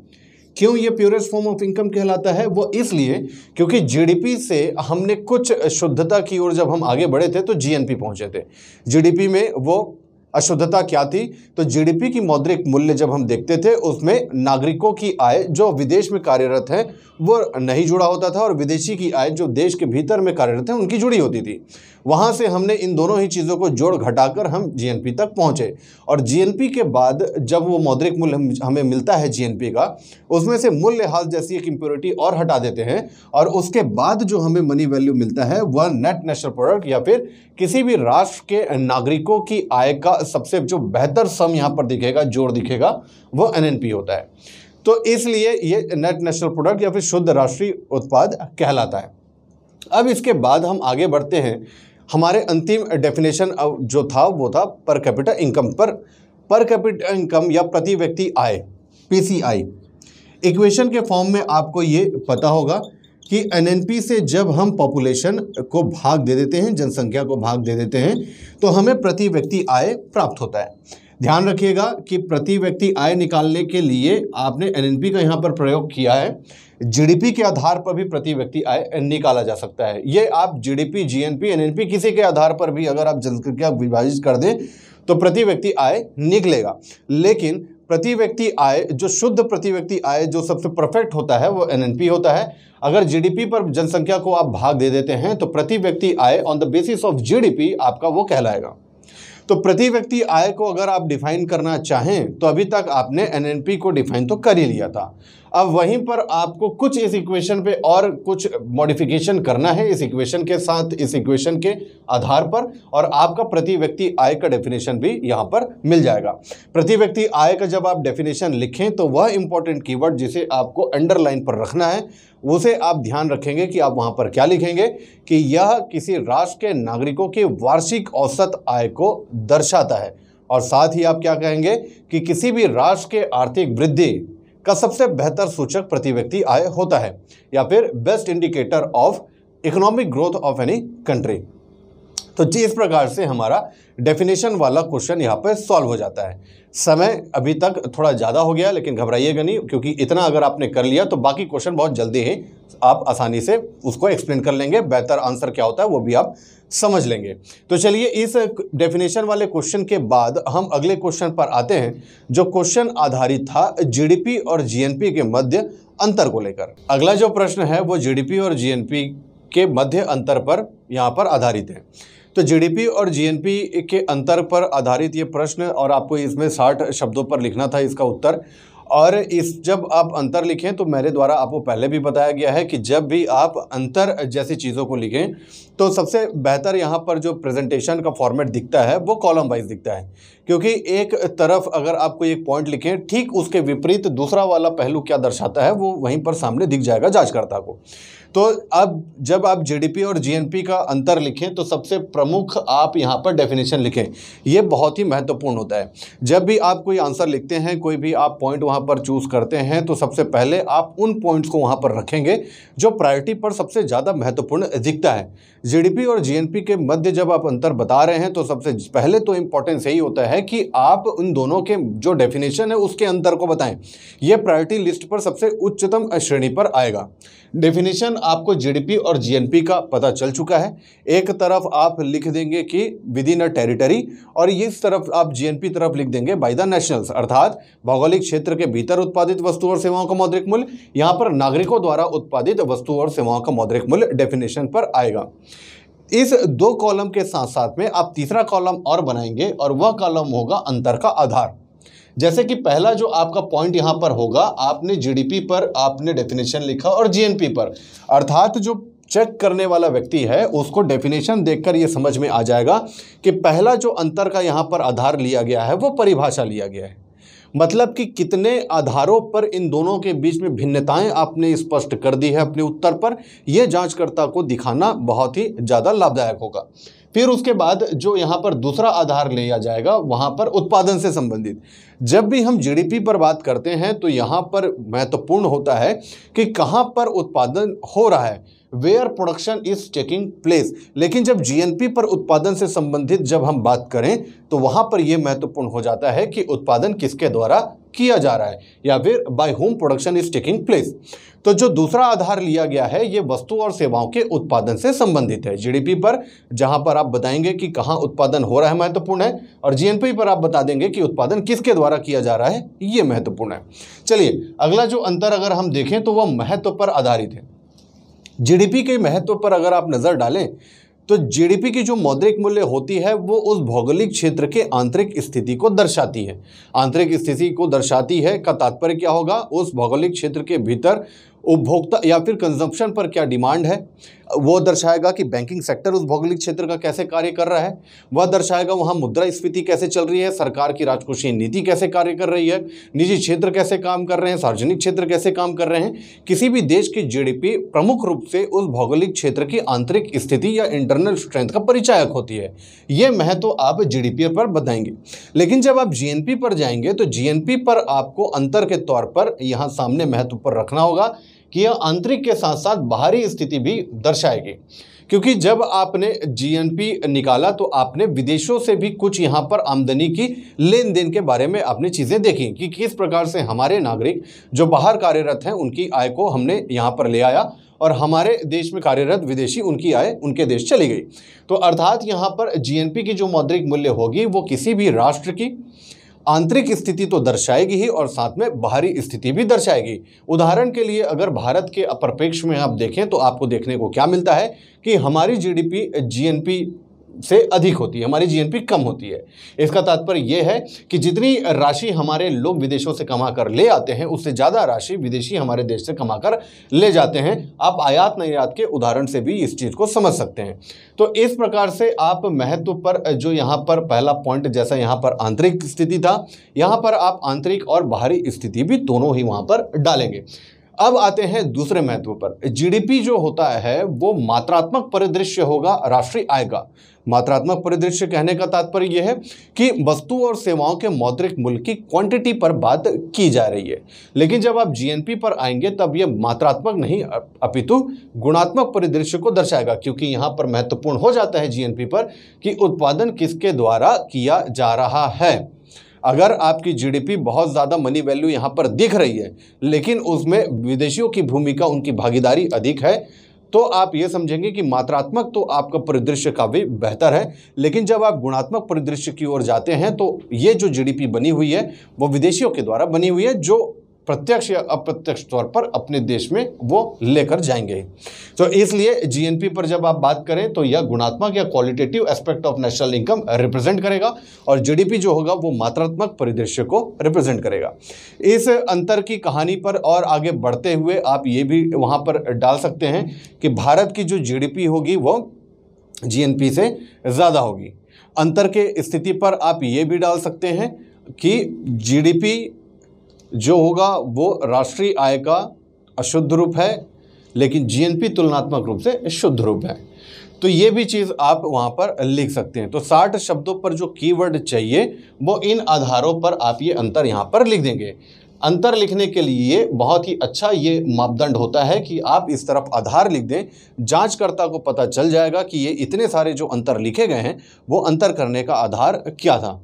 क्यों ये प्योरेस्ट फॉर्म ऑफ इनकम कहलाता है वो इसलिए क्योंकि जीडीपी से हमने कुछ शुद्धता की ओर जब हम आगे बढ़े थे तो जीएनपी पहुंचे थे जीडीपी में वो अशुद्धता क्या थी तो जीडीपी की मौद्रिक मूल्य जब हम देखते थे उसमें नागरिकों की आय जो विदेश में कार्यरत है वो नहीं जुड़ा होता था और विदेशी की आय जो देश के भीतर में कार्यरत है उनकी जुड़ी होती थी वहाँ से हमने इन दोनों ही चीज़ों को जोड़ घटाकर हम जीएनपी तक पहुँचे और जीएनपी के बाद जब वो मौद्रिक मूल्य हमें मिलता है जीएनपी का उसमें से मूल्यह्रास जैसी एक इम्प्योरिटी और हटा देते हैं और उसके बाद जो हमें मनी वैल्यू मिलता है वह नेट नेशनल प्रोडक्ट या फिर किसी भी राष्ट्र के नागरिकों की आय का सबसे जो बेहतर सम यहाँ पर दिखेगा जोड़ दिखेगा वह एन होता है तो इसलिए ये नेट नेशनल प्रोडक्ट या फिर शुद्ध राष्ट्रीय उत्पाद कहलाता है अब इसके बाद हम आगे बढ़ते हैं हमारे अंतिम डेफिनेशन जो था वो था पर कैपिटल इनकम पर पर कैपिटल इनकम या प्रति व्यक्ति आय पीसीआई इक्वेशन के फॉर्म में आपको ये पता होगा कि एनएनपी से जब हम पॉपुलेशन को भाग दे देते हैं जनसंख्या को भाग दे देते हैं तो हमें प्रति व्यक्ति आय प्राप्त होता है ध्यान रखिएगा कि प्रति व्यक्ति आय निकालने के लिए आपने एनएनपी का यहाँ पर प्रयोग किया है जीडीपी के आधार पर भी प्रति व्यक्ति आय निकाला जा सकता है ये आप जीडीपी जीएनपी एनएनपी किसी के आधार पर भी अगर आप जनसंख्या विभाजित कर दें तो प्रति व्यक्ति आय निकलेगा लेकिन प्रति व्यक्ति आय जो शुद्ध प्रति व्यक्ति आय जो सबसे परफेक्ट होता है वो एनएनपी होता है अगर जीडीपी पर जनसंख्या को आप भाग दे देते हैं तो प्रति व्यक्ति आय on the basis of GDP आपका वो कहलाएगा तो प्रति व्यक्ति आय को अगर आप डिफाइन करना चाहें तो अभी तक आपने एनएनपी को डिफाइन तो कर ही लिया था अब वहीं पर आपको कुछ इस इक्वेशन पे और कुछ मॉडिफिकेशन करना है इस इक्वेशन के साथ इस इक्वेशन के आधार पर और आपका प्रति व्यक्ति आय का डेफिनेशन भी यहाँ पर मिल जाएगा प्रति व्यक्ति आय का जब आप डेफिनेशन लिखें तो वह इंपॉर्टेंट कीवर्ड जिसे आपको अंडरलाइन पर रखना है उसे आप ध्यान रखेंगे कि आप वहाँ पर क्या लिखेंगे कि यह किसी राष्ट्र के नागरिकों के वार्षिक औसत आय को दर्शाता है और साथ ही आप क्या कहेंगे कि किसी भी राष्ट्र के आर्थिक वृद्धि का सबसे बेहतर सूचक प्रति व्यक्ति आय होता है या फिर best indicator of economic growth of any country तो जी इस प्रकार से हमारा डेफिनेशन वाला क्वेश्चन यहाँ पर सॉल्व हो जाता है समय अभी तक थोड़ा ज़्यादा हो गया लेकिन घबराइएगा नहीं क्योंकि इतना अगर आपने कर लिया तो बाकी क्वेश्चन बहुत जल्दी ही आप आसानी से उसको एक्सप्लेन कर लेंगे बेहतर आंसर क्या होता है वो भी आप समझ लेंगे तो चलिए इस डेफिनेशन वाले क्वेश्चन के बाद हम अगले क्वेश्चन पर आते हैं जो क्वेश्चन आधारित था जीडीपी और जीएनपी के मध्य अंतर को लेकर अगला जो प्रश्न है वो जीडीपी और जीएनपी के मध्य अंतर पर यहाँ पर आधारित है तो जीडीपी और जीएनपी के अंतर पर आधारित ये प्रश्न और आपको इसमें साठ शब्दों पर लिखना था इसका उत्तर और इस जब आप अंतर लिखें तो मेरे द्वारा आपको पहले भी बताया गया है कि जब भी आप अंतर जैसी चीज़ों को लिखें तो सबसे बेहतर यहाँ पर जो प्रेजेंटेशन का फॉर्मेट दिखता है वो कॉलम वाइज दिखता है क्योंकि एक तरफ अगर आप कोई एक पॉइंट लिखें ठीक उसके विपरीत दूसरा वाला पहलू क्या दर्शाता है वो वहीं पर सामने दिख जाएगा जांचकर्ता को तो अब जब आप जीडीपी और जीएनपी का अंतर लिखें तो सबसे प्रमुख आप यहाँ पर डेफिनेशन लिखें ये बहुत ही महत्वपूर्ण होता है जब भी आप कोई आंसर लिखते हैं कोई भी आप पॉइंट वहाँ पर चूज़ करते हैं तो सबसे पहले आप उन पॉइंट्स को वहाँ पर रखेंगे जो प्रायोरिटी पर सबसे ज़्यादा महत्वपूर्ण दिखता है जी और जी के मध्य जब आप अंतर बता रहे हैं तो सबसे पहले तो इम्पोर्टेंस यही होता है कि आप उन दोनों के जो डेफिनेशन है उसके अंतर को बताएं यह प्रायोरिटी लिस्ट पर सबसे उच्चतम श्रेणी पर आएगा डेफिनेशन आपको जीडीपी और जीएनपी का पता चल चुका है एक तरफ आप लिख देंगे कि विद इन अ टेरिटरी और इस तरफ आप जीएनपी तरफ लिख देंगे बाय द नेशनल्स अर्थात भौगोलिक क्षेत्र के भीतर उत्पादित वस्तु और सेवाओं का मौद्रिक मूल्य यहाँ पर नागरिकों द्वारा उत्पादित वस्तु और सेवाओं का मौद्रिक मूल्य डेफिनेशन पर आएगा इस दो कॉलम के साथ साथ में आप तीसरा कॉलम और बनाएंगे और वह कॉलम होगा अंतर का आधार जैसे कि पहला जो आपका पॉइंट यहाँ पर होगा आपने जीडीपी पर आपने डेफिनेशन लिखा और जीएनपी पर अर्थात जो चेक करने वाला व्यक्ति है उसको डेफिनेशन देखकर ये समझ में आ जाएगा कि पहला जो अंतर का यहाँ पर आधार लिया गया है वो परिभाषा लिया गया है मतलब कि कितने आधारों पर इन दोनों के बीच में भिन्नताएं आपने स्पष्ट कर दी है अपने उत्तर पर यह जांचकर्ता को दिखाना बहुत ही ज़्यादा लाभदायक होगा फिर उसके बाद जो यहाँ पर दूसरा आधार लिया जाएगा वहाँ पर उत्पादन से संबंधित जब भी हम जीडीपी पर बात करते हैं तो यहाँ पर महत्वपूर्ण होता है कि कहाँ पर उत्पादन हो रहा है where production is taking place लेकिन जब जीएनपी पर उत्पादन से संबंधित जब हम बात करें तो वहाँ पर यह महत्वपूर्ण हो जाता है कि उत्पादन किसके द्वारा किया जा रहा है या फिर by home production is taking place तो जो दूसरा आधार लिया गया है ये वस्तु और सेवाओं के उत्पादन से संबंधित है जीडीपी पर जहां पर आप बताएंगे कि कहां उत्पादन हो रहा है महत्वपूर्ण है और जीएनपी पर आप बता देंगे कि उत्पादन किसके द्वारा किया जा रहा है ये महत्वपूर्ण है चलिए अगला जो अंतर अगर हम देखें तो वह महत्व पर आधारित है जीडीपी के महत्व पर अगर आप नज़र डालें तो जीडीपी की जो मौद्रिक मूल्य होती है वो उस भौगोलिक क्षेत्र के आंतरिक स्थिति को दर्शाती है आंतरिक स्थिति को दर्शाती है का तात्पर्य क्या होगा उस भौगोलिक क्षेत्र के भीतर उपभोक्ता या फिर कंजम्पशन पर क्या डिमांड है वो दर्शाएगा कि बैंकिंग सेक्टर उस भौगोलिक क्षेत्र का कैसे कार्य कर रहा है वह दर्शाएगा वहाँ मुद्रा स्फीति कैसे चल रही है सरकार की राजकोषीय नीति कैसे कार्य कर रही है निजी क्षेत्र कैसे काम कर रहे हैं सार्वजनिक क्षेत्र कैसे काम कर रहे हैं किसी भी देश की जी प्रमुख रूप से उस भौगोलिक क्षेत्र की आंतरिक स्थिति या इंटरनल स्ट्रेंथ का परिचायक होती है ये महत्व तो आप जी पर बताएंगे लेकिन जब आप जी पर जाएंगे तो जी पर आपको अंतर के तौर पर यहाँ सामने महत्व पर रखना होगा कि यह आंतरिक के साथ साथ बाहरी स्थिति भी दर्शाएगी क्योंकि जब आपने जीएनपी निकाला तो आपने विदेशों से भी कुछ यहाँ पर आमदनी की लेन देन के बारे में आपने चीज़ें देखी कि किस प्रकार से हमारे नागरिक जो बाहर कार्यरत हैं उनकी आय को हमने यहाँ पर ले आया और हमारे देश में कार्यरत विदेशी उनकी आय उनके देश चली गई तो अर्थात यहाँ पर जीएनपी की जो मौद्रिक मूल्य होगी वो किसी भी राष्ट्र की आंतरिक स्थिति तो दर्शाएगी ही और साथ में बाहरी स्थिति भी दर्शाएगी उदाहरण के लिए अगर भारत के अपरपेक्ष में आप देखें तो आपको देखने को क्या मिलता है कि हमारी जीडीपी जीएनपी से अधिक होती है हमारी जीएनपी कम होती है इसका तात्पर्य यह है कि जितनी राशि हमारे लोग विदेशों से कमा कर ले आते हैं उससे ज़्यादा राशि विदेशी हमारे देश से कमा कर ले जाते हैं आप आयात निर्यात के उदाहरण से भी इस चीज़ को समझ सकते हैं तो इस प्रकार से आप महत्व पर जो यहाँ पर पहला पॉइंट जैसा यहाँ पर आंतरिक स्थिति था यहाँ पर आप आंतरिक और बाहरी स्थिति भी दोनों ही वहाँ पर डालेंगे अब आते हैं दूसरे महत्व पर जीडीपी जो होता है वो मात्रात्मक परिदृश्य होगा राष्ट्रीय आय का मात्रात्मक परिदृश्य कहने का तात्पर्य यह है कि वस्तु और सेवाओं के मौद्रिक मूल्य की क्वांटिटी पर बात की जा रही है लेकिन जब आप जीएनपी पर आएंगे तब यह मात्रात्मक नहीं अपितु गुणात्मक परिदृश्य को दर्शाएगा क्योंकि यहाँ पर महत्वपूर्ण हो जाता है जीएनपी पर कि उत्पादन किसके द्वारा किया जा रहा है अगर आपकी जीडीपी बहुत ज़्यादा मनी वैल्यू यहाँ पर दिख रही है लेकिन उसमें विदेशियों की भूमिका उनकी भागीदारी अधिक है तो आप ये समझेंगे कि मात्रात्मक तो आपका परिदृश्य काफ़ी बेहतर है लेकिन जब आप गुणात्मक परिदृश्य की ओर जाते हैं तो ये जो जीडीपी बनी हुई है वो विदेशियों के द्वारा बनी हुई है जो प्रत्यक्ष या अप्रत्यक्ष तौर पर अपने देश में वो लेकर जाएंगे तो इसलिए जीएनपी पर जब आप बात करें तो यह गुणात्मक या qualitative aspect of national income represent करेगा और जीडीपी जो होगा वो मात्रात्मक परिदृश्य को रिप्रेजेंट करेगा इस अंतर की कहानी पर और आगे बढ़ते हुए आप ये भी वहाँ पर डाल सकते हैं कि भारत की जो जी होगी वो जी से ज़्यादा होगी अंतर के स्थिति पर आप ये भी डाल सकते हैं कि जी जो होगा वो राष्ट्रीय आय का अशुद्ध रूप है लेकिन जीएनपी तुलनात्मक रूप से शुद्ध रूप है तो ये भी चीज़ आप वहाँ पर लिख सकते हैं तो साठ शब्दों पर जो कीवर्ड चाहिए वो इन आधारों पर आप ये अंतर यहाँ पर लिख देंगे अंतर लिखने के लिए बहुत ही अच्छा ये मापदंड होता है कि आप इस तरफ आधार लिख दें जांचकर्ता को पता चल जाएगा कि ये इतने सारे जो अंतर लिखे गए हैं वो अंतर करने का आधार क्या था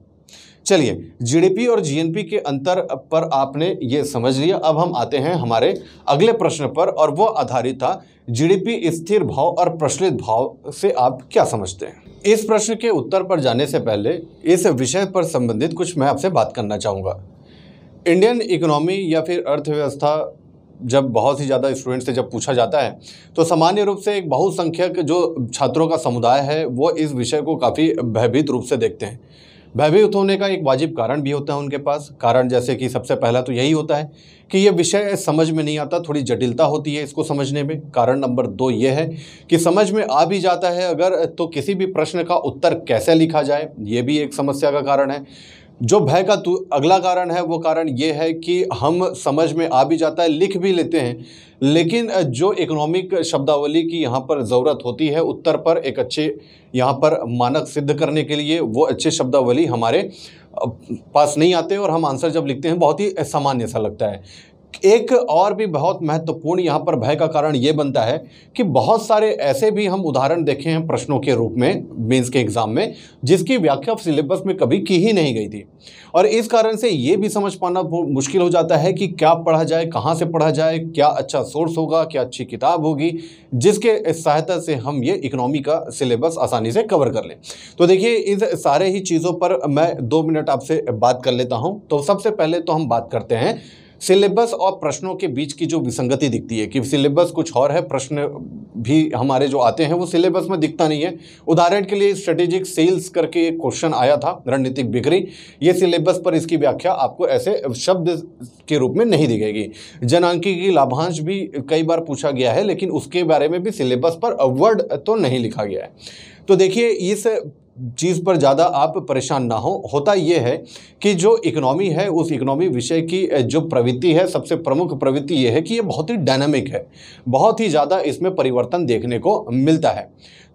चलिए जीडीपी और जीएनपी के अंतर पर आपने ये समझ लिया अब हम आते हैं हमारे अगले प्रश्न पर और वो आधारित था जीडीपी स्थिर भाव और प्रचलित भाव से आप क्या समझते हैं इस प्रश्न के उत्तर पर जाने से पहले इस विषय पर संबंधित कुछ मैं आपसे बात करना चाहूँगा इंडियन इकोनॉमी या फिर अर्थव्यवस्था जब बहुत ही ज़्यादा स्टूडेंट से जब पूछा जाता है तो सामान्य रूप से एक बहुसंख्यक जो छात्रों का समुदाय है वो इस विषय को काफ़ी भयभीत रूप से देखते हैं भयभीत होने का एक वाजिब कारण भी होता है उनके पास कारण जैसे कि सबसे पहला तो यही होता है कि ये विषय समझ में नहीं आता थोड़ी जटिलता होती है इसको समझने में कारण नंबर दो ये है कि समझ में आ भी जाता है अगर तो किसी भी प्रश्न का उत्तर कैसे लिखा जाए ये भी एक समस्या का कारण है जो भय का तू अगला कारण है वो कारण ये है कि हम समझ में आ भी जाता है लिख भी लेते हैं लेकिन जो इकोनॉमिक शब्दावली की यहाँ पर ज़रूरत होती है उत्तर पर एक अच्छे यहाँ पर मानक सिद्ध करने के लिए वो अच्छे शब्दावली हमारे पास नहीं आते और हम आंसर जब लिखते हैं बहुत ही सामान्य सा लगता है एक और भी बहुत महत्वपूर्ण यहाँ पर भय का कारण ये बनता है कि बहुत सारे ऐसे भी हम उदाहरण देखे हैं प्रश्नों के रूप में मेंस के एग्ज़ाम में जिसकी व्याख्या सिलेबस में कभी की ही नहीं गई थी और इस कारण से ये भी समझ पाना मुश्किल हो जाता है कि क्या पढ़ा जाए कहाँ से पढ़ा जाए क्या अच्छा सोर्स होगा क्या अच्छी किताब होगी जिसके सहायता से हम ये इकनॉमी का सिलेबस आसानी से कवर कर लें तो देखिए इस सारे ही चीज़ों पर मैं दो मिनट आपसे बात कर लेता हूँ तो सबसे पहले तो हम बात करते हैं सिलेबस और प्रश्नों के बीच की जो विसंगति दिखती है कि सिलेबस कुछ और है प्रश्न भी हमारे जो आते हैं वो सिलेबस में दिखता नहीं है उदाहरण के लिए स्ट्रेटेजिक सेल्स करके एक क्वेश्चन आया था रणनीतिक बिक्री ये सिलेबस पर इसकी व्याख्या आपको ऐसे शब्द के रूप में नहीं दिखेगी जनांकी की लाभांश भी कई बार पूछा गया है लेकिन उसके बारे में भी सिलेबस पर वर्ड तो नहीं लिखा गया है तो देखिए इस चीज़ पर ज़्यादा आप परेशान ना हो होता ये है कि जो इकोनॉमी है उस इकोनॉमी विषय की जो प्रवृत्ति है सबसे प्रमुख प्रवृत्ति ये है कि ये बहुत ही डायनामिक है बहुत ही ज़्यादा इसमें परिवर्तन देखने को मिलता है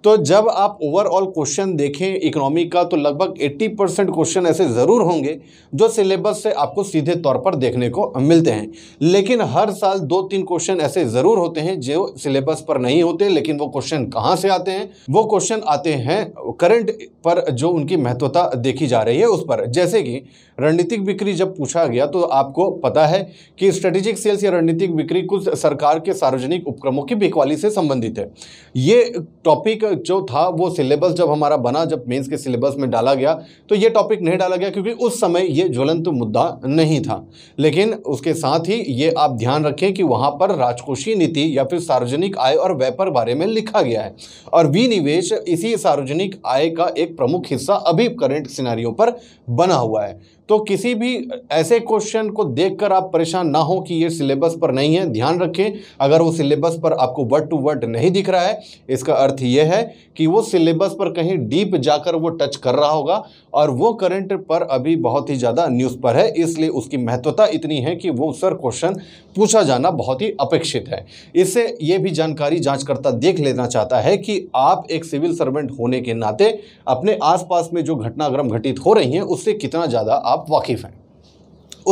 तो जब आप ओवरऑल क्वेश्चन देखें इकोनॉमी का तो लगभग 80 परसेंट क्वेश्चन ऐसे ज़रूर होंगे जो सिलेबस से आपको सीधे तौर पर देखने को मिलते हैं लेकिन हर साल दो तीन क्वेश्चन ऐसे ज़रूर होते हैं जो सिलेबस पर नहीं होते लेकिन वो क्वेश्चन कहाँ से आते हैं वो क्वेश्चन आते हैं करंट पर जो उनकी महत्वता देखी जा रही है उस पर जैसे कि रणनीतिक बिक्री जब पूछा गया तो आपको पता है कि स्ट्रेटेजिक सेल्स या रणनीतिक बिक्री कुछ सरकार के सार्वजनिक उपक्रमों की बिकवाली से संबंधित है ये टॉपिक जो था वो सिलेबस जब हमारा बना जब मेंस के सिलेबस में डाला गया तो ये टॉपिक नहीं डाला गया क्योंकि उस समय ये ज्वलंत मुद्दा नहीं था लेकिन उसके साथ ही ये आप ध्यान रखें कि वहाँ पर राजकोषीय नीति या फिर सार्वजनिक आय और व्यापार बारे में लिखा गया है और विनिवेश इसी सार्वजनिक आय का एक प्रमुख हिस्सा अभी करेंट सिनारियों पर बना हुआ है तो किसी भी ऐसे क्वेश्चन को देखकर आप परेशान ना हो कि ये सिलेबस पर नहीं है ध्यान रखें अगर वो सिलेबस पर आपको वर्ड टू वर्ड नहीं दिख रहा है इसका अर्थ ये है कि वो सिलेबस पर कहीं डीप जाकर वो टच कर रहा होगा और वो करंट पर अभी बहुत ही ज़्यादा न्यूज़ पर है इसलिए उसकी महत्वता इतनी है कि वो सर क्वेश्चन पूछा जाना बहुत ही अपेक्षित है इससे ये भी जानकारी जाँचकर्ता देख लेना चाहता है कि आप एक सिविल सर्वेंट होने के नाते अपने आस में जो घटनाक्रम घटित हो रही हैं उससे कितना ज़्यादा आप आप वाकिफ़ हैं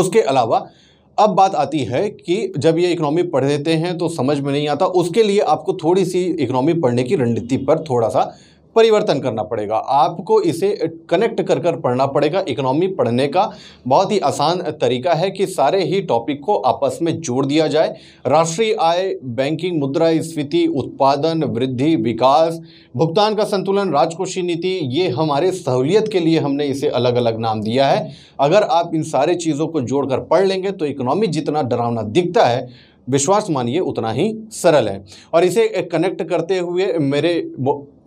उसके अलावा अब बात आती है कि जब ये इकोनॉमी पढ़ देते हैं तो समझ में नहीं आता उसके लिए आपको थोड़ी सी इकोनॉमी पढ़ने की रणनीति पर थोड़ा सा परिवर्तन करना पड़ेगा आपको इसे कनेक्ट कर कर पढ़ना पड़ेगा इकोनॉमी पढ़ने का बहुत ही आसान तरीका है कि सारे ही टॉपिक को आपस में जोड़ दिया जाए राष्ट्रीय आय बैंकिंग मुद्रा स्फीति उत्पादन वृद्धि विकास भुगतान का संतुलन राजकोषीय नीति ये हमारे सहूलियत के लिए हमने इसे अलग अलग नाम दिया है अगर आप इन सारे चीज़ों को जोड़कर पढ़ लेंगे तो इकोनॉमी जितना डरावना दिखता है विश्वास मानिए उतना ही सरल है और इसे कनेक्ट करते हुए मेरे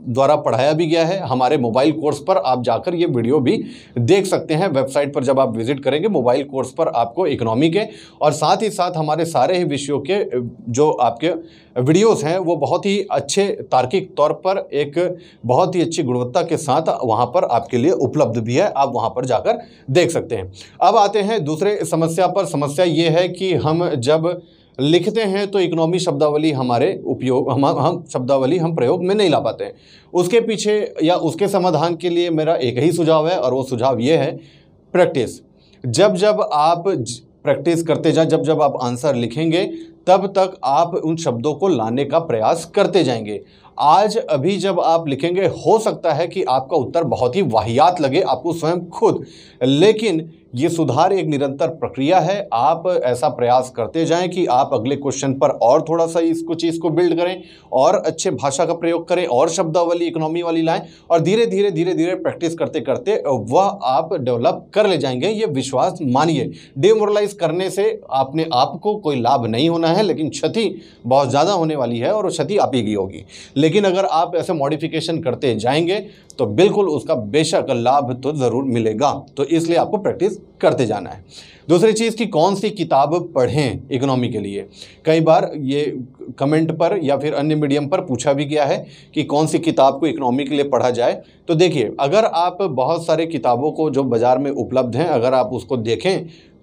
द्वारा पढ़ाया भी गया है हमारे मोबाइल कोर्स पर आप जाकर ये वीडियो भी देख सकते हैं वेबसाइट पर जब आप विजिट करेंगे मोबाइल कोर्स पर आपको इकोनॉमी के और साथ ही साथ हमारे सारे ही विषयों के जो आपके वीडियोस हैं वो बहुत ही अच्छे तार्किक तौर पर एक बहुत ही अच्छी गुणवत्ता के साथ वहाँ पर आपके लिए उपलब्ध भी है आप वहाँ पर जाकर देख सकते हैं अब आते हैं दूसरे समस्या पर समस्या ये है कि हम जब लिखते हैं तो इकोनॉमी शब्दावली हमारे उपयोग हम हम शब्दावली हम प्रयोग में नहीं ला पाते हैं उसके पीछे या उसके समाधान के लिए मेरा एक ही सुझाव है और वो सुझाव ये है प्रैक्टिस जब जब आप प्रैक्टिस करते जाएं जब जब आप आंसर लिखेंगे तब तक आप उन शब्दों को लाने का प्रयास करते जाएंगे आज अभी जब आप लिखेंगे हो सकता है कि आपका उत्तर बहुत ही वाहियात लगे आपको स्वयं खुद लेकिन ये सुधार एक निरंतर प्रक्रिया है आप ऐसा प्रयास करते जाएं कि आप अगले क्वेश्चन पर और थोड़ा सा इसको चीज़ को बिल्ड करें और अच्छे भाषा का प्रयोग करें और शब्दावली इकोनॉमी वाली लाएं और धीरे धीरे धीरे धीरे प्रैक्टिस करते करते वह आप डेवलप कर ले जाएंगे ये विश्वास मानिए डिमोरलाइज करने से आपने आपको कोई लाभ नहीं होना है लेकिन क्षति बहुत ज़्यादा होने वाली है और क्षति आप ही होगी लेकिन अगर आप ऐसे मॉडिफिकेशन करते जाएंगे तो बिल्कुल उसका बेशक लाभ तो ज़रूर मिलेगा तो इसलिए आपको प्रैक्टिस करते जाना है दूसरी चीज़ कि कौन सी किताब पढ़ें इकोनॉमी के लिए कई बार ये कमेंट पर या फिर अन्य मीडियम पर पूछा भी गया है कि कौन सी किताब को इकोनॉमी के लिए पढ़ा जाए तो देखिए अगर आप बहुत सारे किताबों को जो बाज़ार में उपलब्ध हैं अगर आप उसको देखें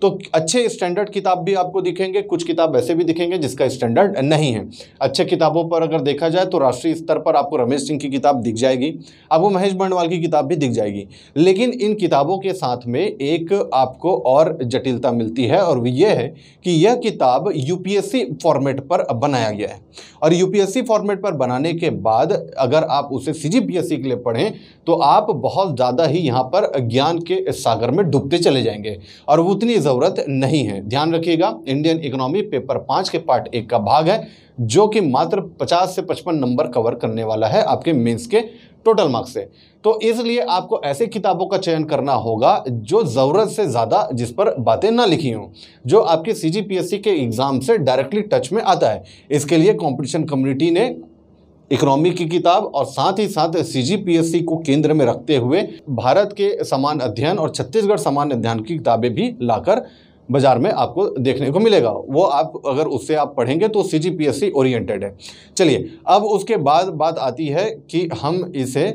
तो अच्छे स्टैंडर्ड किताब भी आपको दिखेंगे कुछ किताब ऐसे भी दिखेंगे जिसका स्टैंडर्ड नहीं है अच्छे किताबों पर अगर देखा जाए तो राष्ट्रीय स्तर पर आपको रमेश सिंह की किताब दिख जाएगी आपको महेश भंडवाल की किताब भी दिख जाएगी लेकिन इन किताबों के साथ में एक आपको और जटिल गतिशीलता मिलती है और ये है कि यह किताब यूपीएससी फॉर्मेट पर बनाया गया है और यूपीएससी फॉर्मेट पर बनाने के बाद अगर आप उसे सीजीपीएससी के लिए पढ़ें तो आप बहुत ज़्यादा ही यहाँ पर ज्ञान के सागर में डूबते चले जाएंगे और उतनी ज़रूरत नहीं है ध्यान रखिएगा इंडियन इकोनॉमी पेपर पाँच के पार्ट एक का भाग है जो कि मात्र 50 से 55 नंबर कवर करने वाला है आपके मेंस के टोटल मार्क्स से तो इसलिए आपको ऐसे किताबों का चयन करना होगा जो ज़रूरत से ज़्यादा जिस पर बातें ना लिखी हों जो आपके सी के एग्ज़ाम से डायरेक्टली टच में आता है इसके लिए कॉम्पिटिशन कम्युनिटी ने इकोनॉमी की किताब और साथ ही साथ सीजीपीएससी को केंद्र में रखते हुए भारत के समान अध्ययन और छत्तीसगढ़ समान अध्ययन की किताबें भी लाकर बाज़ार में आपको देखने को मिलेगा वो आप अगर उससे आप पढ़ेंगे तो C G P S C oriented है चलिए अब उसके बाद बात आती है कि हम इसे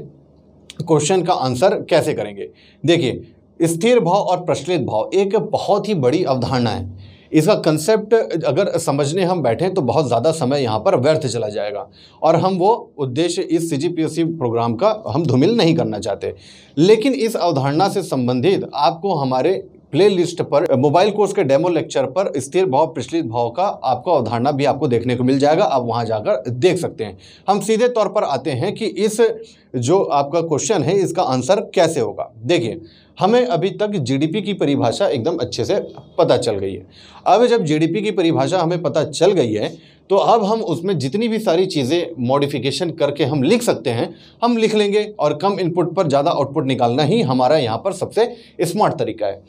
क्वेश्चन का आंसर कैसे करेंगे देखिए स्थिर भाव और प्रचलित भाव एक बहुत ही बड़ी अवधारणा है इसका कंसेप्ट अगर समझने हम बैठें तो बहुत ज़्यादा समय यहाँ पर व्यर्थ चला जाएगा और हम वो उद्देश्य इस सी प्रोग्राम का हम धुमिल नहीं करना चाहते लेकिन इस अवधारणा से संबंधित आपको हमारे प्लेलिस्ट पर मोबाइल कोर्स के डेमो लेक्चर पर स्थिर भाव प्रचलित भाव का आपको अवधारणा भी आपको देखने को मिल जाएगा आप वहां जाकर देख सकते हैं हम सीधे तौर पर आते हैं कि इस जो आपका क्वेश्चन है इसका आंसर कैसे होगा देखिए हमें अभी तक जीडीपी की परिभाषा एकदम अच्छे से पता चल गई है अब जब जीडीपी की परिभाषा हमें पता चल गई है तो अब हम उसमें जितनी भी सारी चीज़ें मॉडिफिकेशन करके हम लिख सकते हैं हम लिख लेंगे और कम इनपुट पर ज़्यादा आउटपुट निकालना ही हमारा यहाँ पर सबसे स्मार्ट तरीका है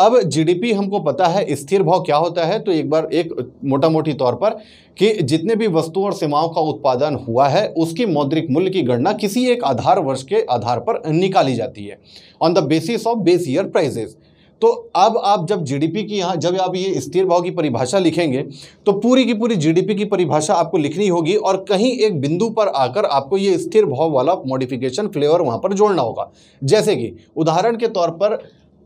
अब जीडीपी हमको पता है स्थिर भाव क्या होता है तो एक बार एक मोटा मोटी तौर पर कि जितने भी वस्तुओं और सेवाओं का उत्पादन हुआ है उसकी मौद्रिक मूल्य की गणना किसी एक आधार वर्ष के आधार पर निकाली जाती है on the basis of base year prices तो अब आप जब जीडीपी की यहाँ जब आप ये स्थिर भाव की परिभाषा लिखेंगे तो पूरी की पूरी जीडीपी की परिभाषा आपको लिखनी होगी और कहीं एक बिंदु पर आकर आपको ये स्थिर भाव वाला मॉडिफिकेशन फ्लेवर वहाँ पर जोड़ना होगा जैसे कि उदाहरण के तौर पर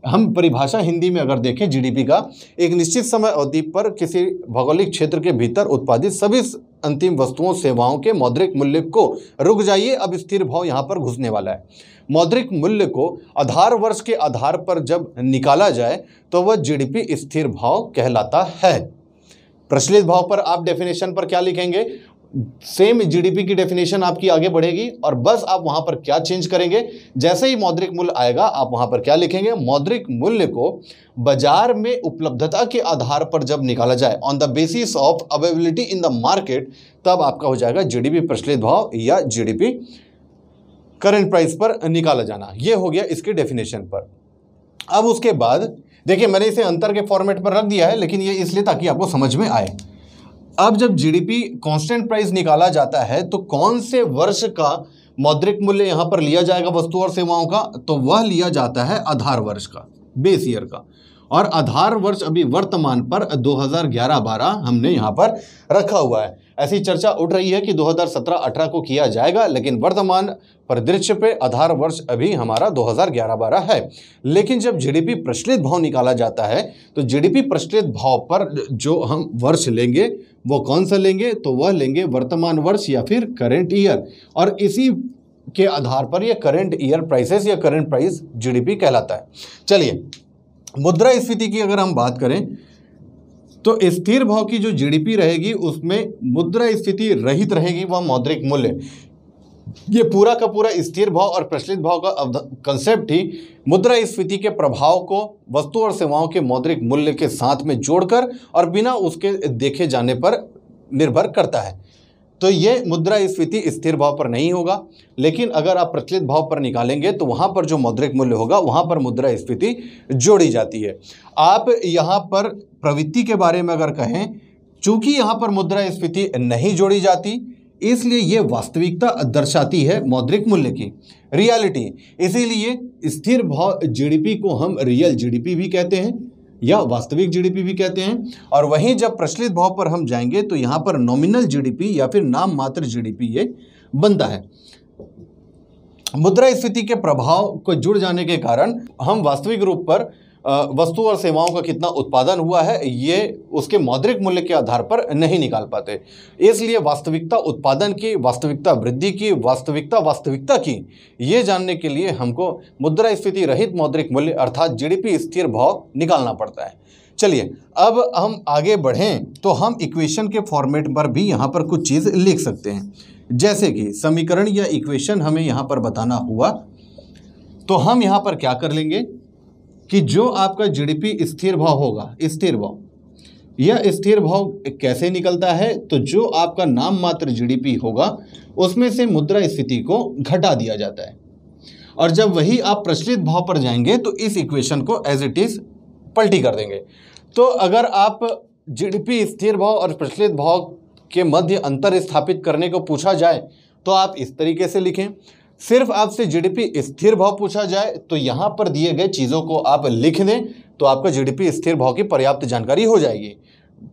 हम परिभाषा हिंदी में अगर देखें जीडीपी का एक निश्चित समय अवधि पर किसी भौगोलिक क्षेत्र के भीतर उत्पादित सभी अंतिम वस्तुओं सेवाओं के मौद्रिक मूल्य को रुक जाइए अब स्थिर भाव यहाँ पर घुसने वाला है मौद्रिक मूल्य को आधार वर्ष के आधार पर जब निकाला जाए तो वह जीडीपी स्थिर भाव कहलाता है प्रचलित भाव पर आप डेफिनेशन पर क्या लिखेंगे सेम जीडीपी की डेफिनेशन आपकी आगे बढ़ेगी और बस आप वहां पर क्या चेंज करेंगे जैसे ही मौद्रिक मूल्य आएगा आप वहां पर क्या लिखेंगे मौद्रिक मूल्य को बाजार में उपलब्धता के आधार पर जब निकाला जाए on the basis of availability in the market तब आपका हो जाएगा जीडीपी प्रचलित भाव या जीडीपी करंट प्राइस पर निकाला जाना यह हो गया इसके डेफिनेशन पर अब उसके बाद देखिए मैंने इसे अंतर के फॉर्मेट पर रख दिया है लेकिन यह इसलिए ताकि आपको समझ में आए अब जब जीडीपी कांस्टेंट प्राइस निकाला जाता है तो कौन से वर्ष का मौद्रिक मूल्य यहां पर लिया जाएगा वस्तु और सेवाओं का तो वह लिया जाता है आधार वर्ष का बेस ईयर का और आधार वर्ष अभी वर्तमान पर 2011-12 हमने यहां पर रखा हुआ है ऐसी चर्चा उठ रही है कि 2017-18 को किया जाएगा लेकिन वर्तमान परिदृश्य पे आधार वर्ष अभी हमारा 2011-12 है लेकिन जब जीडीपी प्रचलित भाव निकाला जाता है तो जीडीपी प्रचलित भाव पर जो हम वर्ष लेंगे वो कौन सा लेंगे तो वह लेंगे वर्तमान वर्ष या फिर करेंट ईयर और इसी के आधार पर यह करेंट ईयर प्राइसेस या करेंट प्राइस जी कहलाता है चलिए मुद्रा स्फीति की अगर हम बात करें तो स्थिर भाव की जो जीडीपी रहेगी उसमें मुद्रा स्थिति रहित रहेगी वह मौद्रिक मूल्य ये पूरा का पूरा स्थिर भाव और प्रचलित भाव का कंसेप्ट ही मुद्रा स्फीति के प्रभाव को वस्तु और सेवाओं के मौद्रिक मूल्य के साथ में जोड़कर और बिना उसके देखे जाने पर निर्भर करता है तो ये मुद्रा स्फीति स्थिर भाव पर नहीं होगा लेकिन अगर आप प्रचलित भाव पर निकालेंगे तो वहाँ पर जो मौद्रिक मूल्य होगा वहाँ पर मुद्रा स्फीति जोड़ी जाती है आप यहाँ पर प्रवृत्ति के बारे में अगर कहें चूंकि यहाँ पर मुद्रा स्फीति नहीं जोड़ी जाती इसलिए ये वास्तविकता दर्शाती है मौद्रिक मूल्य की रियलिटी इसीलिए स्थिर भाव जीडीपी को हम रियल जीडीपी भी कहते हैं या वास्तविक जीडीपी भी कहते हैं और वहीं जब प्रचलित भाव पर हम जाएंगे तो यहां पर नॉमिनल जीडीपी या फिर नाम मात्र जीडीपी ये बनता है मुद्रा स्थिति के प्रभाव को जुड़ जाने के कारण हम वास्तविक रूप पर वस्तु और सेवाओं का कितना उत्पादन हुआ है ये उसके मौद्रिक मूल्य के आधार पर नहीं निकाल पाते इसलिए वास्तविकता उत्पादन की वास्तविकता वृद्धि की वास्तविकता वास्तविकता की ये जानने के लिए हमको मुद्रा स्थिति रहित मौद्रिक मूल्य अर्थात जीडीपी स्थिर भाव निकालना पड़ता है चलिए अब हम आगे बढ़ें तो हम इक्वेशन के फॉर्मेट पर भी यहाँ पर कुछ चीज़ लिख सकते हैं जैसे कि समीकरण या इक्वेशन हमें यहाँ पर बताना हुआ तो हम यहाँ पर क्या कर लेंगे कि जो आपका जीडीपी स्थिर भाव होगा स्थिर भाव यह स्थिर भाव कैसे निकलता है तो जो आपका नाम मात्र जीडीपी होगा उसमें से मुद्रा स्थिति को घटा दिया जाता है और जब वही आप प्रचलित भाव पर जाएंगे तो इस इक्वेशन को एज इट इज़ पलटी कर देंगे तो अगर आप जीडीपी स्थिर भाव और प्रचलित भाव के मध्य अंतर स्थापित करने को पूछा जाए तो आप इस तरीके से लिखें सिर्फ आपसे जीडीपी स्थिर भाव पूछा जाए तो यहाँ पर दिए गए चीज़ों को आप लिख दें तो आपका जीडीपी स्थिर भाव की पर्याप्त जानकारी हो जाएगी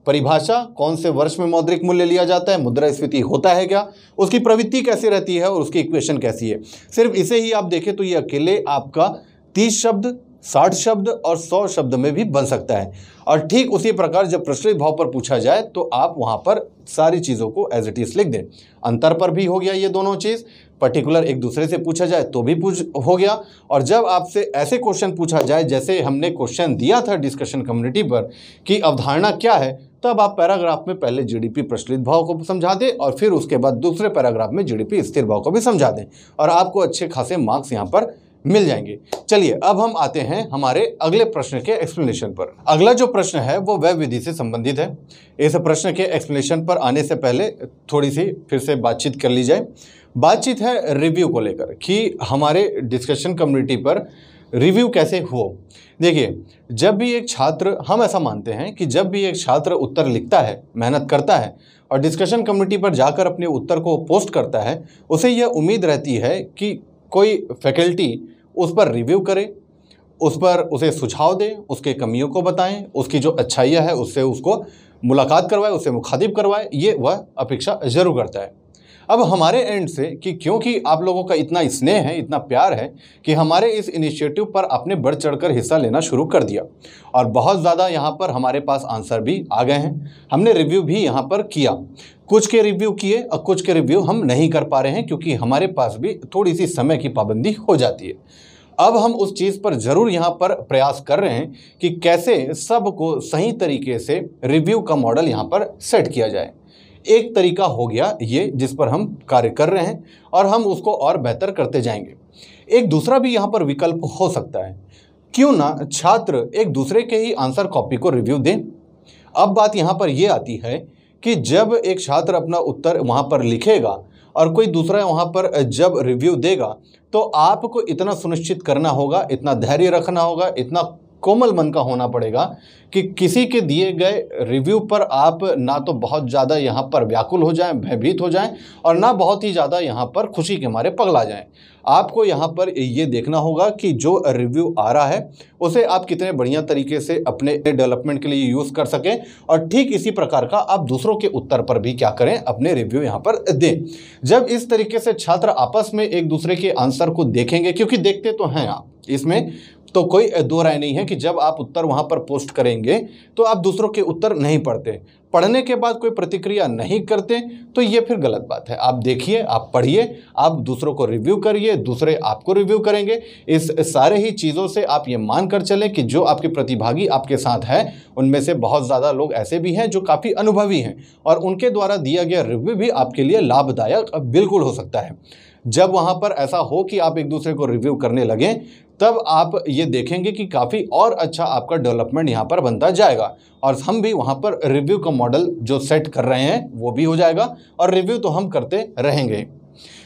परिभाषा कौन से वर्ष में मौद्रिक मूल्य लिया जाता है मुद्रा स्फीति होता है क्या उसकी प्रवृत्ति कैसी रहती है और उसकी इक्वेशन कैसी है सिर्फ इसे ही आप देखें तो ये अकेले आपका तीस शब्द साठ शब्द और सौ शब्द में भी बन सकता है और ठीक उसी प्रकार जब प्रचलित भाव पर पूछा जाए तो आप वहाँ पर सारी चीज़ों को एज इट इज़ लिख दें अंतर पर भी हो गया ये दोनों चीज़ पर्टिकुलर एक दूसरे से पूछा जाए तो भी पूछ हो गया और जब आपसे ऐसे क्वेश्चन पूछा जाए जैसे हमने क्वेश्चन दिया था डिस्कशन कम्युनिटी पर कि अवधारणा क्या है तब आप पैराग्राफ में पहले जीडीपी प्रचलित भाव को समझा दें और फिर उसके बाद दूसरे पैराग्राफ में जीडीपी स्थिर भाव को भी समझा दें और आपको अच्छे खासे मार्क्स यहाँ पर मिल जाएंगे चलिए अब हम आते हैं हमारे अगले प्रश्न के एक्सप्लेनेशन पर अगला जो प्रश्न है वो वह विधि से संबंधित है इस प्रश्न के एक्सप्लेनेशन पर आने से पहले थोड़ी सी फिर से बातचीत कर ली जाए बातचीत है रिव्यू को लेकर कि हमारे डिस्कशन कम्युनिटी पर रिव्यू कैसे हो देखिए जब भी एक छात्र हम ऐसा मानते हैं कि जब भी एक छात्र उत्तर लिखता है मेहनत करता है और डिस्कशन कम्युनिटी पर जाकर अपने उत्तर को पोस्ट करता है उसे यह उम्मीद रहती है कि कोई फैकल्टी उस पर रिव्यू करे उस पर उसे सुझाव दे उसके कमियों को बताएं उसकी जो अच्छाइयाँ है उससे उसको मुलाकात करवाए उससे मुखातिब करवाए ये वह अपेक्षा ज़रूर करता है अब हमारे एंड से कि क्योंकि आप लोगों का इतना स्नेह है इतना प्यार है कि हमारे इस इनिशिएटिव पर आपने बढ़ चढ़कर हिस्सा लेना शुरू कर दिया और बहुत ज़्यादा यहाँ पर हमारे पास आंसर भी आ गए हैं हमने रिव्यू भी यहाँ पर किया कुछ के रिव्यू किए और कुछ के रिव्यू हम नहीं कर पा रहे हैं क्योंकि हमारे पास भी थोड़ी सी समय की पाबंदी हो जाती है अब हम उस चीज़ पर ज़रूर यहाँ पर प्रयास कर रहे हैं कि कैसे सबको सही तरीके से रिव्यू का मॉडल यहाँ पर सेट किया जाए एक तरीका हो गया ये जिस पर हम कार्य कर रहे हैं और हम उसको और बेहतर करते जाएंगे एक दूसरा भी यहाँ पर विकल्प हो सकता है क्यों ना छात्र एक दूसरे के ही आंसर कॉपी को रिव्यू दें अब बात यहाँ पर यह आती है कि जब एक छात्र अपना उत्तर वहाँ पर लिखेगा और कोई दूसरा वहाँ पर जब रिव्यू देगा तो आपको इतना सुनिश्चित करना होगा इतना धैर्य रखना होगा इतना कोमल मन का होना पड़ेगा कि किसी के दिए गए रिव्यू पर आप ना तो बहुत ज़्यादा यहाँ पर व्याकुल हो जाएं भयभीत हो जाएं और ना बहुत ही ज़्यादा यहाँ पर खुशी के मारे पगला जाएं आपको यहाँ पर ये देखना होगा कि जो रिव्यू आ रहा है उसे आप कितने बढ़िया तरीके से अपने डेवलपमेंट के लिए यूज़ कर सकें और ठीक इसी प्रकार का आप दूसरों के उत्तर पर भी क्या करें अपने रिव्यू यहाँ पर दें जब इस तरीके से छात्र आपस में एक दूसरे के आंसर को देखेंगे क्योंकि देखते तो हैं आप इसमें तो कोई दो राय नहीं है कि जब आप उत्तर वहाँ पर पोस्ट करेंगे तो आप दूसरों के उत्तर नहीं पढ़ते पढ़ने के बाद कोई प्रतिक्रिया नहीं करते तो ये फिर गलत बात है आप देखिए आप पढ़िए आप दूसरों को रिव्यू करिए दूसरे आपको रिव्यू करेंगे इस सारे ही चीज़ों से आप ये मान कर चलें कि जो आपके प्रतिभागी आपके साथ हैं उनमें से बहुत ज़्यादा लोग ऐसे भी हैं जो काफ़ी अनुभवी हैं और उनके द्वारा दिया गया रिव्यू भी आपके लिए लाभदायक बिल्कुल हो सकता है जब वहाँ पर ऐसा हो कि आप एक दूसरे को रिव्यू करने लगें तब आप ये देखेंगे कि काफ़ी और अच्छा आपका डेवलपमेंट यहाँ पर बनता जाएगा और हम भी वहाँ पर रिव्यू का मॉडल जो सेट कर रहे हैं वो भी हो जाएगा और रिव्यू तो हम करते रहेंगे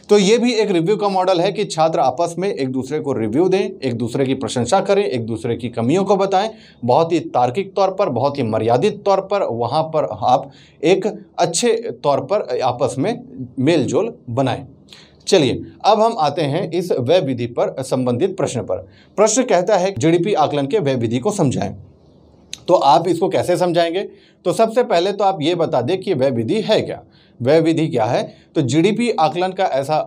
तो ये भी एक रिव्यू का मॉडल है कि छात्र आपस में एक दूसरे को रिव्यू दें एक दूसरे की प्रशंसा करें एक दूसरे की कमियों को बताएं बहुत ही तार्किक तौर पर बहुत ही मर्यादित तौर पर वहाँ पर आप एक अच्छे तौर पर आपस में मेल जोल बनाएं चलिए अब हम आते हैं इस व्यय विधि पर संबंधित प्रश्न पर प्रश्न कहता है जीडीपी आकलन के व्यय विधि को समझाएं तो आप इसको कैसे समझाएंगे तो सबसे पहले तो आप ये बता दें कि व्यय विधि है क्या व्यय विधि क्या है तो जीडीपी आकलन का ऐसा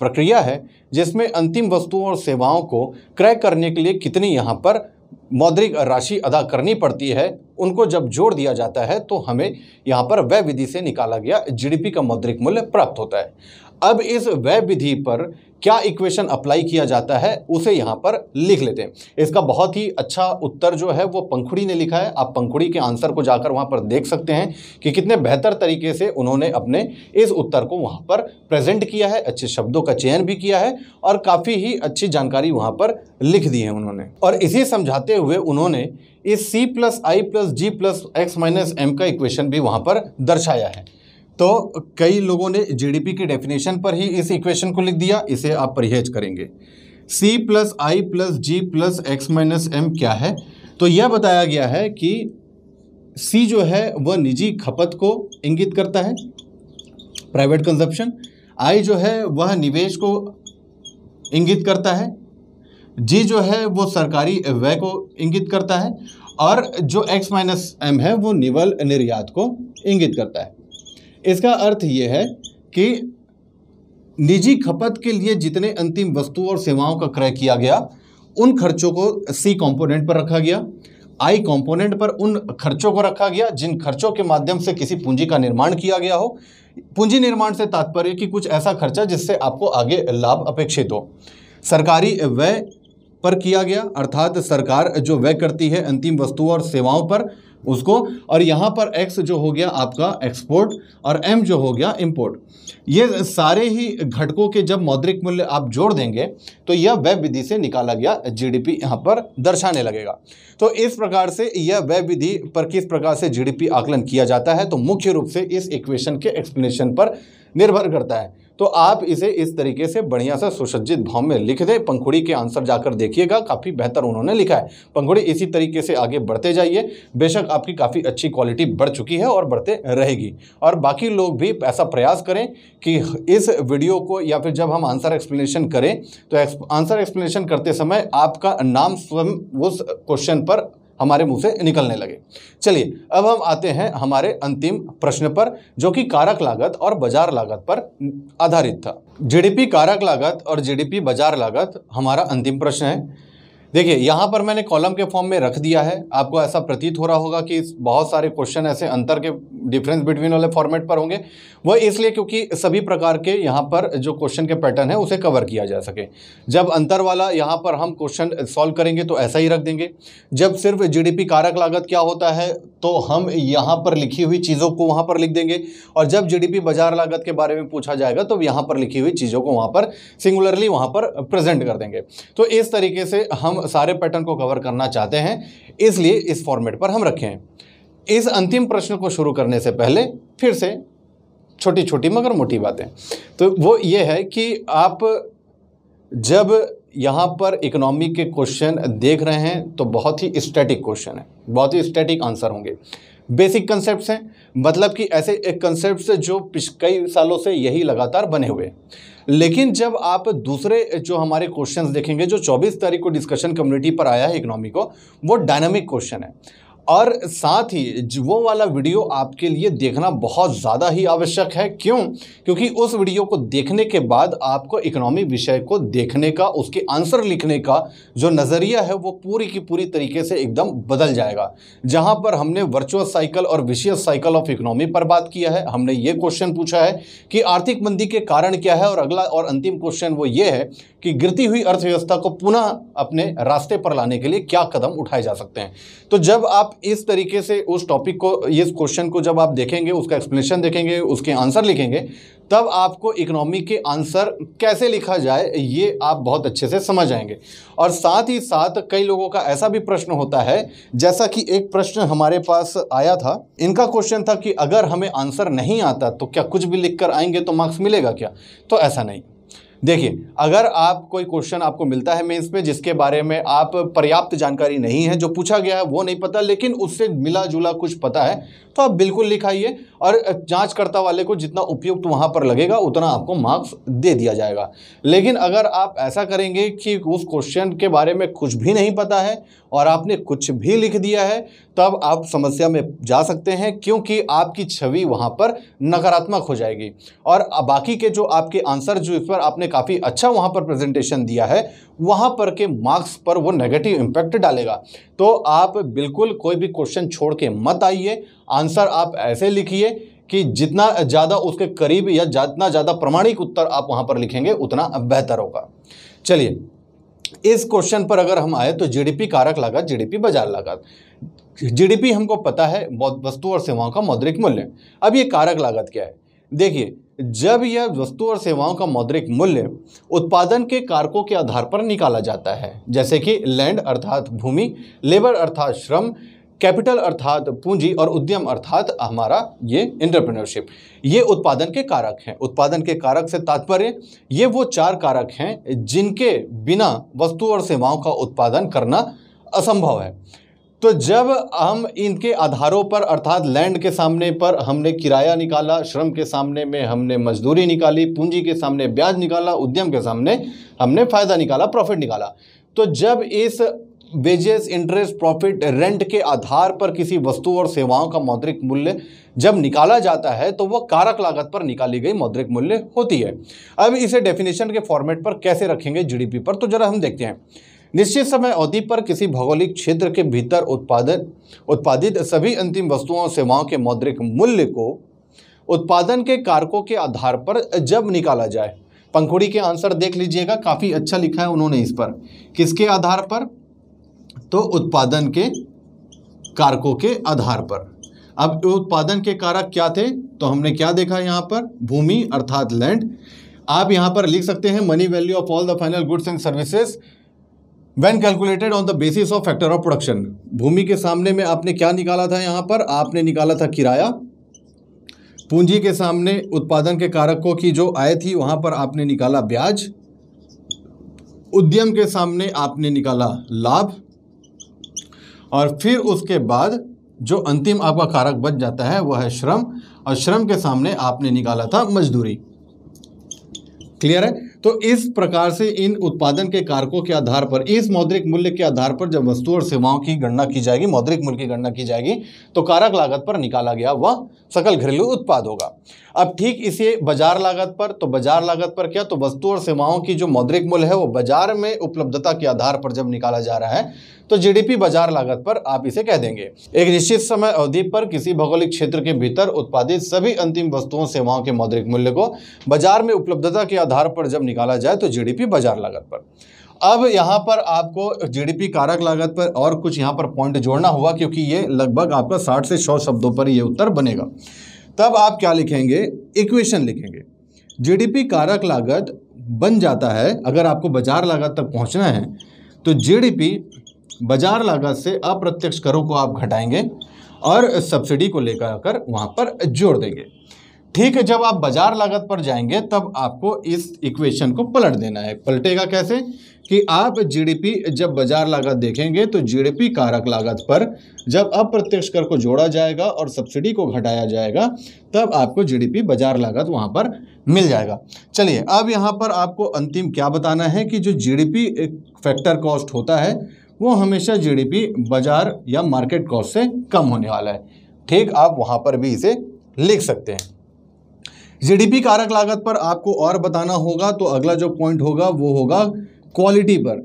प्रक्रिया है जिसमें अंतिम वस्तुओं और सेवाओं को क्रय करने के लिए कितनी यहाँ पर मौद्रिक राशि अदा करनी पड़ती है उनको जब जोड़ दिया जाता है तो हमें यहाँ पर व्यय विधि से निकाला गया जीडीपी का मौद्रिक मूल्य प्राप्त होता है अब इस वह विधि पर क्या इक्वेशन अप्लाई किया जाता है उसे यहाँ पर लिख लेते हैं इसका बहुत ही अच्छा उत्तर जो है वो पंखुड़ी ने लिखा है आप पंखुड़ी के आंसर को जाकर वहाँ पर देख सकते हैं कि कितने बेहतर तरीके से उन्होंने अपने इस उत्तर को वहाँ पर प्रेजेंट किया है अच्छे शब्दों का चयन भी किया है और काफ़ी ही अच्छी जानकारी वहाँ पर लिख दी है उन्होंने और इसे समझाते हुए उन्होंने इस C plus I plus G plus X minus M का इक्वेशन भी वहाँ पर दर्शाया है तो कई लोगों ने जीडीपी की डेफिनेशन पर ही इस इक्वेशन को लिख दिया इसे आप परहेज करेंगे C plus I plus G plus X minus M क्या है तो यह बताया गया है कि सी जो है वह निजी खपत को इंगित करता है प्राइवेट कंजप्शन आई जो है वह निवेश को इंगित करता है जी जो है वो सरकारी व्यय को इंगित करता है और जो एक्स माइनस एम है वो निवल निर्यात को इंगित करता है इसका अर्थ ये है कि निजी खपत के लिए जितने अंतिम वस्तु और सेवाओं का क्रय किया गया उन खर्चों को सी कंपोनेंट पर रखा गया आई कंपोनेंट पर उन खर्चों को रखा गया जिन खर्चों के माध्यम से किसी पूंजी का निर्माण किया गया हो पूंजी निर्माण से तात्पर्य कि कुछ ऐसा खर्चा जिससे आपको आगे लाभ अपेक्षित हो सरकारी व्यय पर किया गया अर्थात सरकार जो व्यय करती है अंतिम वस्तुओं और सेवाओं पर उसको और यहाँ पर एक्स जो हो गया आपका एक्सपोर्ट और एम जो हो गया इम्पोर्ट ये सारे ही घटकों के जब मौद्रिक मूल्य आप जोड़ देंगे तो यह वेब विधि से निकाला गया जीडीपी यहाँ पर दर्शाने लगेगा तो इस प्रकार से यह वेब विधि पर किस प्रकार से जीडीपी आकलन किया जाता है तो मुख्य रूप से इस इक्वेशन के एक्सप्लेनेशन पर निर्भर करता है तो आप इसे इस तरीके से बढ़िया से सुसज्जित भाव में लिख दें पंखुड़ी के आंसर जाकर देखिएगा काफ़ी बेहतर उन्होंने लिखा है पंखुड़ी इसी तरीके से आगे बढ़ते जाइए बेशक आपकी काफ़ी अच्छी क्वालिटी बढ़ चुकी है और बढ़ते रहेगी और बाकी लोग भी ऐसा प्रयास करें कि इस वीडियो को या फिर जब हम आंसर एक्सप्लेनेशन करें तो आंसर एक्सप्लेनेशन करते समय आपका नाम स्वयं उस क्वेश्चन पर हमारे मुंह से निकलने लगे चलिए अब हम आते हैं हमारे अंतिम प्रश्न पर जो कि कारक लागत और बाजार लागत पर आधारित था जीडीपी कारक लागत और जीडीपी बाजार लागत हमारा अंतिम प्रश्न है देखिए यहाँ पर मैंने कॉलम के फॉर्म में रख दिया है आपको ऐसा प्रतीत हो रहा होगा कि बहुत सारे क्वेश्चन ऐसे अंतर के डिफरेंस बिटवीन वाले फॉर्मेट पर होंगे वह इसलिए क्योंकि सभी प्रकार के यहाँ पर जो क्वेश्चन के पैटर्न है उसे कवर किया जा सके जब अंतर वाला यहाँ पर हम क्वेश्चन सॉल्व करेंगे तो ऐसा ही रख देंगे जब सिर्फ जी कारक लागत क्या होता है तो हम यहाँ पर लिखी हुई चीज़ों को वहाँ पर लिख देंगे और जब जी बाजार लागत के बारे में पूछा जाएगा तो यहाँ पर लिखी हुई चीज़ों को वहाँ पर सिंगुलरली वहाँ पर प्रजेंट कर देंगे तो इस तरीके से हम सारे पैटर्न को कवर करना चाहते हैं इसलिए इस फॉर्मेट पर हम रखें इस अंतिम प्रश्न को शुरू करने से पहले फिर से छोटी छोटी मगर मोटी बातें तो वो ये है कि आप जब यहाँ पर इकोनॉमी के क्वेश्चन देख रहे हैं तो बहुत ही स्टैटिक क्वेश्चन है बहुत ही स्टैटिक आंसर होंगे बेसिक कंसेप्ट हैं मतलब कि ऐसे एक कंसेप्ट जो पिछ कई सालों से यही लगातार बने हुए हैं लेकिन जब आप दूसरे जो हमारे क्वेश्चन देखेंगे जो चौबीस तारीख को डिस्कशन कम्युनिटी पर आया है इकोनॉमी को वो डायनामिक क्वेश्चन है और साथ ही वो वाला वीडियो आपके लिए देखना बहुत ज़्यादा ही आवश्यक है क्यों क्योंकि उस वीडियो को देखने के बाद आपको इकोनॉमी विषय को देखने का उसके आंसर लिखने का जो नज़रिया है वो पूरी की पूरी तरीके से एकदम बदल जाएगा जहाँ पर हमने वर्चुअल साइकिल और विशियस साइकिल ऑफ इकोनॉमी पर बात किया है हमने ये क्वेश्चन पूछा है कि आर्थिक मंदी के कारण क्या है और अगला और अंतिम क्वेश्चन वो ये है कि गिरती हुई अर्थव्यवस्था को पुनः अपने रास्ते पर लाने के लिए क्या कदम उठाए जा सकते हैं तो जब आप इस तरीके से उस टॉपिक को इस क्वेश्चन को जब आप देखेंगे उसका एक्सप्लेनेशन देखेंगे उसके आंसर लिखेंगे तब आपको इकोनॉमी के आंसर कैसे लिखा जाए ये आप बहुत अच्छे से समझ आएंगे और साथ ही साथ कई लोगों का ऐसा भी प्रश्न होता है जैसा कि एक प्रश्न हमारे पास आया था इनका क्वेश्चन था कि अगर हमें आंसर नहीं आता तो क्या कुछ भी लिख कर आएंगे तो मार्क्स मिलेगा क्या तो ऐसा नहीं देखिए अगर आप कोई क्वेश्चन आपको मिलता है मेंस में जिसके बारे में आप पर्याप्त जानकारी नहीं है जो पूछा गया है वो नहीं पता लेकिन उससे मिला जुला कुछ पता है तो आप बिल्कुल लिखाइए और जांचकर्ता वाले को जितना उपयुक्त वहाँ पर लगेगा उतना आपको मार्क्स दे दिया जाएगा लेकिन अगर आप ऐसा करेंगे कि उस क्वेश्चन के बारे में कुछ भी नहीं पता है और आपने कुछ भी लिख दिया है तब आप समस्या में जा सकते हैं क्योंकि आपकी छवि वहाँ पर नकारात्मक हो जाएगी और बाकी के जो आपके आंसर जो इस पर आपने काफ़ी अच्छा वहाँ पर प्रेजेंटेशन दिया है वहाँ पर के मार्क्स पर वो नेगेटिव इम्पैक्ट डालेगा तो आप बिल्कुल कोई भी क्वेश्चन छोड़ के मत आइए आंसर आप ऐसे लिखिए कि जितना ज़्यादा उसके करीब या जितना ज़्यादा प्रमाणिक उत्तर आप वहाँ पर लिखेंगे उतना बेहतर होगा चलिए इस क्वेश्चन पर अगर हम आए तो जीडीपी कारक लागत जीडीपी बाजार लागत जीडीपी हमको पता है वस्तु और सेवाओं का मौद्रिक मूल्य अब ये कारक लागत क्या है देखिए जब यह वस्तु और सेवाओं का मौद्रिक मूल्य उत्पादन के कारकों के आधार पर निकाला जाता है जैसे कि लैंड अर्थात भूमि लेबर अर्थात श्रम कैपिटल अर्थात पूंजी और उद्यम अर्थात हमारा ये इंटरप्रेन्योरशिप ये उत्पादन के कारक हैं उत्पादन के कारक से तात्पर्य ये वो चार कारक हैं जिनके बिना वस्तु और सेवाओं का उत्पादन करना असंभव है तो जब हम इनके आधारों पर अर्थात लैंड के सामने पर हमने किराया निकाला श्रम के सामने में हमने मजदूरी निकाली पूंजी के सामने ब्याज निकाला उद्यम के सामने हमने फ़ायदा निकाला प्रॉफिट निकाला तो जब इस वेजेस इंटरेस्ट प्रॉफिट रेंट के आधार पर किसी वस्तु और सेवाओं का मौद्रिक मूल्य जब निकाला जाता है तो वह कारक लागत पर निकाली गई मौद्रिक मूल्य होती है अब इसे डेफिनेशन के फॉर्मेट पर कैसे रखेंगे जीडीपी पर तो जरा हम देखते हैं निश्चित समय अवधि पर किसी भौगोलिक क्षेत्र के भीतर उत्पादन उत्पादित सभी अंतिम वस्तुओं और सेवाओं के मौद्रिक मूल्य को उत्पादन के कारकों के आधार पर जब निकाला जाए पंखुड़ी के आंसर देख लीजिएगा काफ़ी अच्छा लिखा है उन्होंने इस पर किसके आधार पर तो उत्पादन के कारकों के आधार पर अब उत्पादन के कारक क्या थे तो हमने क्या देखा यहाँ पर भूमि अर्थात लैंड आप यहाँ पर लिख सकते हैं money value of all the final goods and services when calculated on the basis of factor of production भूमि के सामने में आपने क्या निकाला था यहाँ पर आपने निकाला था किराया पूंजी के सामने उत्पादन के कारकों की जो आय थी वहाँ पर आपने निकाला ब्याज उद्यम के सामने आपने निकाला लाभ और फिर उसके बाद जो अंतिम आपका कारक बच जाता है वह है श्रम और श्रम के सामने आपने निकाला था मजदूरी क्लियर है तो इस प्रकार से इन उत्पादन के कारकों के आधार पर इस मौद्रिक मूल्य के आधार पर जब वस्तु और सेवाओं की गणना की जाएगी मौद्रिक मूल्य की गणना की जाएगी तो कारक लागत पर निकाला गया वह सकल घरेलू उत्पाद होगा अब ठीक इसे बाजार लागत पर तो बाजार लागत पर क्या तो वस्तु और सेवाओं की जो मौद्रिक मूल्य है वो बाजार में उपलब्धता के आधार पर जब निकाला जा रहा है तो जीडीपी बाजार लागत पर आप इसे कह देंगे एक निश्चित समय अवधि पर किसी भौगोलिक क्षेत्र के भीतर उत्पादित सभी अंतिम वस्तुओं सेवाओं के मौद्रिक मूल्य को बाजार में उपलब्धता के आधार पर जब निकाला जाए तो जीडीपी बाजार लागत पर अब यहाँ पर आपको जीडीपी कारक लागत पर और कुछ यहाँ पर पॉइंट जोड़ना होगा क्योंकि ये लगभग आपका साठ से सौ शब्दों पर ये उत्तर बनेगा तब आप क्या लिखेंगे इक्वेशन लिखेंगे जीडीपी कारक लागत बन जाता है अगर आपको बाजार लागत तक पहुँचना है तो जीडीपी बाजार लागत से अप्रत्यक्ष करों को आप घटाएंगे और सब्सिडी को लेकर आकर वहाँ पर जोड़ देंगे ठीक है जब आप बाजार लागत पर जाएंगे तब आपको इस इक्वेशन को पलट देना है पलटेगा कैसे कि आप जीडीपी जब बाजार लागत देखेंगे तो जीडीपी कारक लागत पर जब अप्रत्यक्ष कर को जोड़ा जाएगा और सब्सिडी को घटाया जाएगा तब आपको जीडीपी बाजार लागत वहां पर मिल जाएगा चलिए अब यहाँ पर आपको अंतिम क्या बताना है कि जो जीडीपी फैक्टर कॉस्ट होता है वो हमेशा जीडीपी बाजार या मार्केट कॉस्ट से कम होने वाला है ठीक आप वहाँ पर भी इसे लिख सकते हैं जीडीपी कारक लागत पर आपको और बताना होगा तो अगला जो पॉइंट होगा वो होगा क्वालिटी पर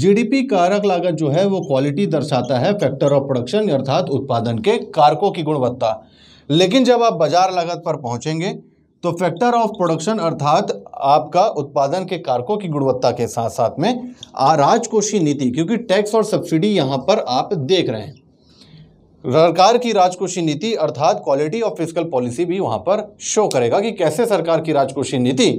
जीडीपी कारक लागत जो है वो क्वालिटी दर्शाता है फैक्टर ऑफ प्रोडक्शन अर्थात उत्पादन के कारकों की गुणवत्ता लेकिन जब आप बाजार लागत पर पहुंचेंगे तो फैक्टर ऑफ प्रोडक्शन अर्थात आपका उत्पादन के कारकों की गुणवत्ता के साथ साथ में राजकोषीय नीति क्योंकि टैक्स और सब्सिडी यहाँ पर आप देख रहे हैं सरकार की राजकोषीय नीति अर्थात क्वालिटी ऑफ फिजिकल पॉलिसी भी वहाँ पर शो करेगा कि कैसे सरकार की राजकोषीय नीति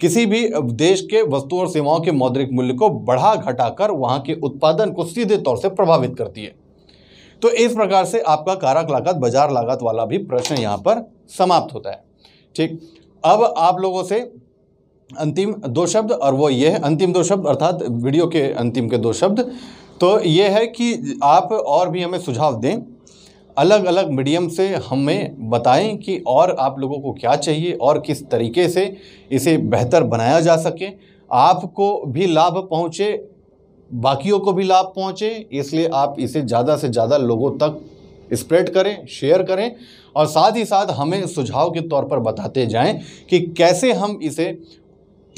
किसी भी देश के वस्तु और सेवाओं के मौद्रिक मूल्य को बढ़ा घटाकर वहाँ के उत्पादन को सीधे तौर से प्रभावित करती है तो इस प्रकार से आपका कारक लागत बाजार लागत वाला भी प्रश्न यहाँ पर समाप्त होता है ठीक अब आप लोगों से अंतिम दो शब्द और वो ये है अंतिम दो शब्द अर्थात वीडियो के अंतिम के दो शब्द तो ये है कि आप और भी हमें सुझाव दें अलग अलग मीडियम से हमें बताएं कि और आप लोगों को क्या चाहिए और किस तरीके से इसे बेहतर बनाया जा सके आपको भी लाभ पहुंचे बाकियों को भी लाभ पहुंचे इसलिए आप इसे ज़्यादा से ज़्यादा लोगों तक स्प्रेड करें शेयर करें और साथ ही साथ हमें सुझाव के तौर पर बताते जाएं कि कैसे हम इसे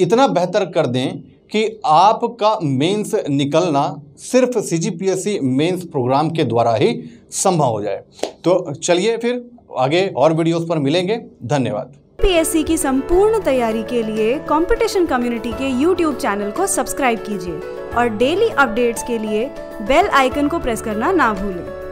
इतना बेहतर कर दें कि आपका मेंस निकलना सिर्फ सीजीपीएससी मेंस प्रोग्राम के द्वारा ही संभव हो जाए तो चलिए फिर आगे और वीडियोस पर मिलेंगे धन्यवाद पीएससी की संपूर्ण तैयारी के लिए कंपटीशन कम्युनिटी के यूट्यूब चैनल को सब्सक्राइब कीजिए और डेली अपडेट्स के लिए बेल आइकन को प्रेस करना ना भूलें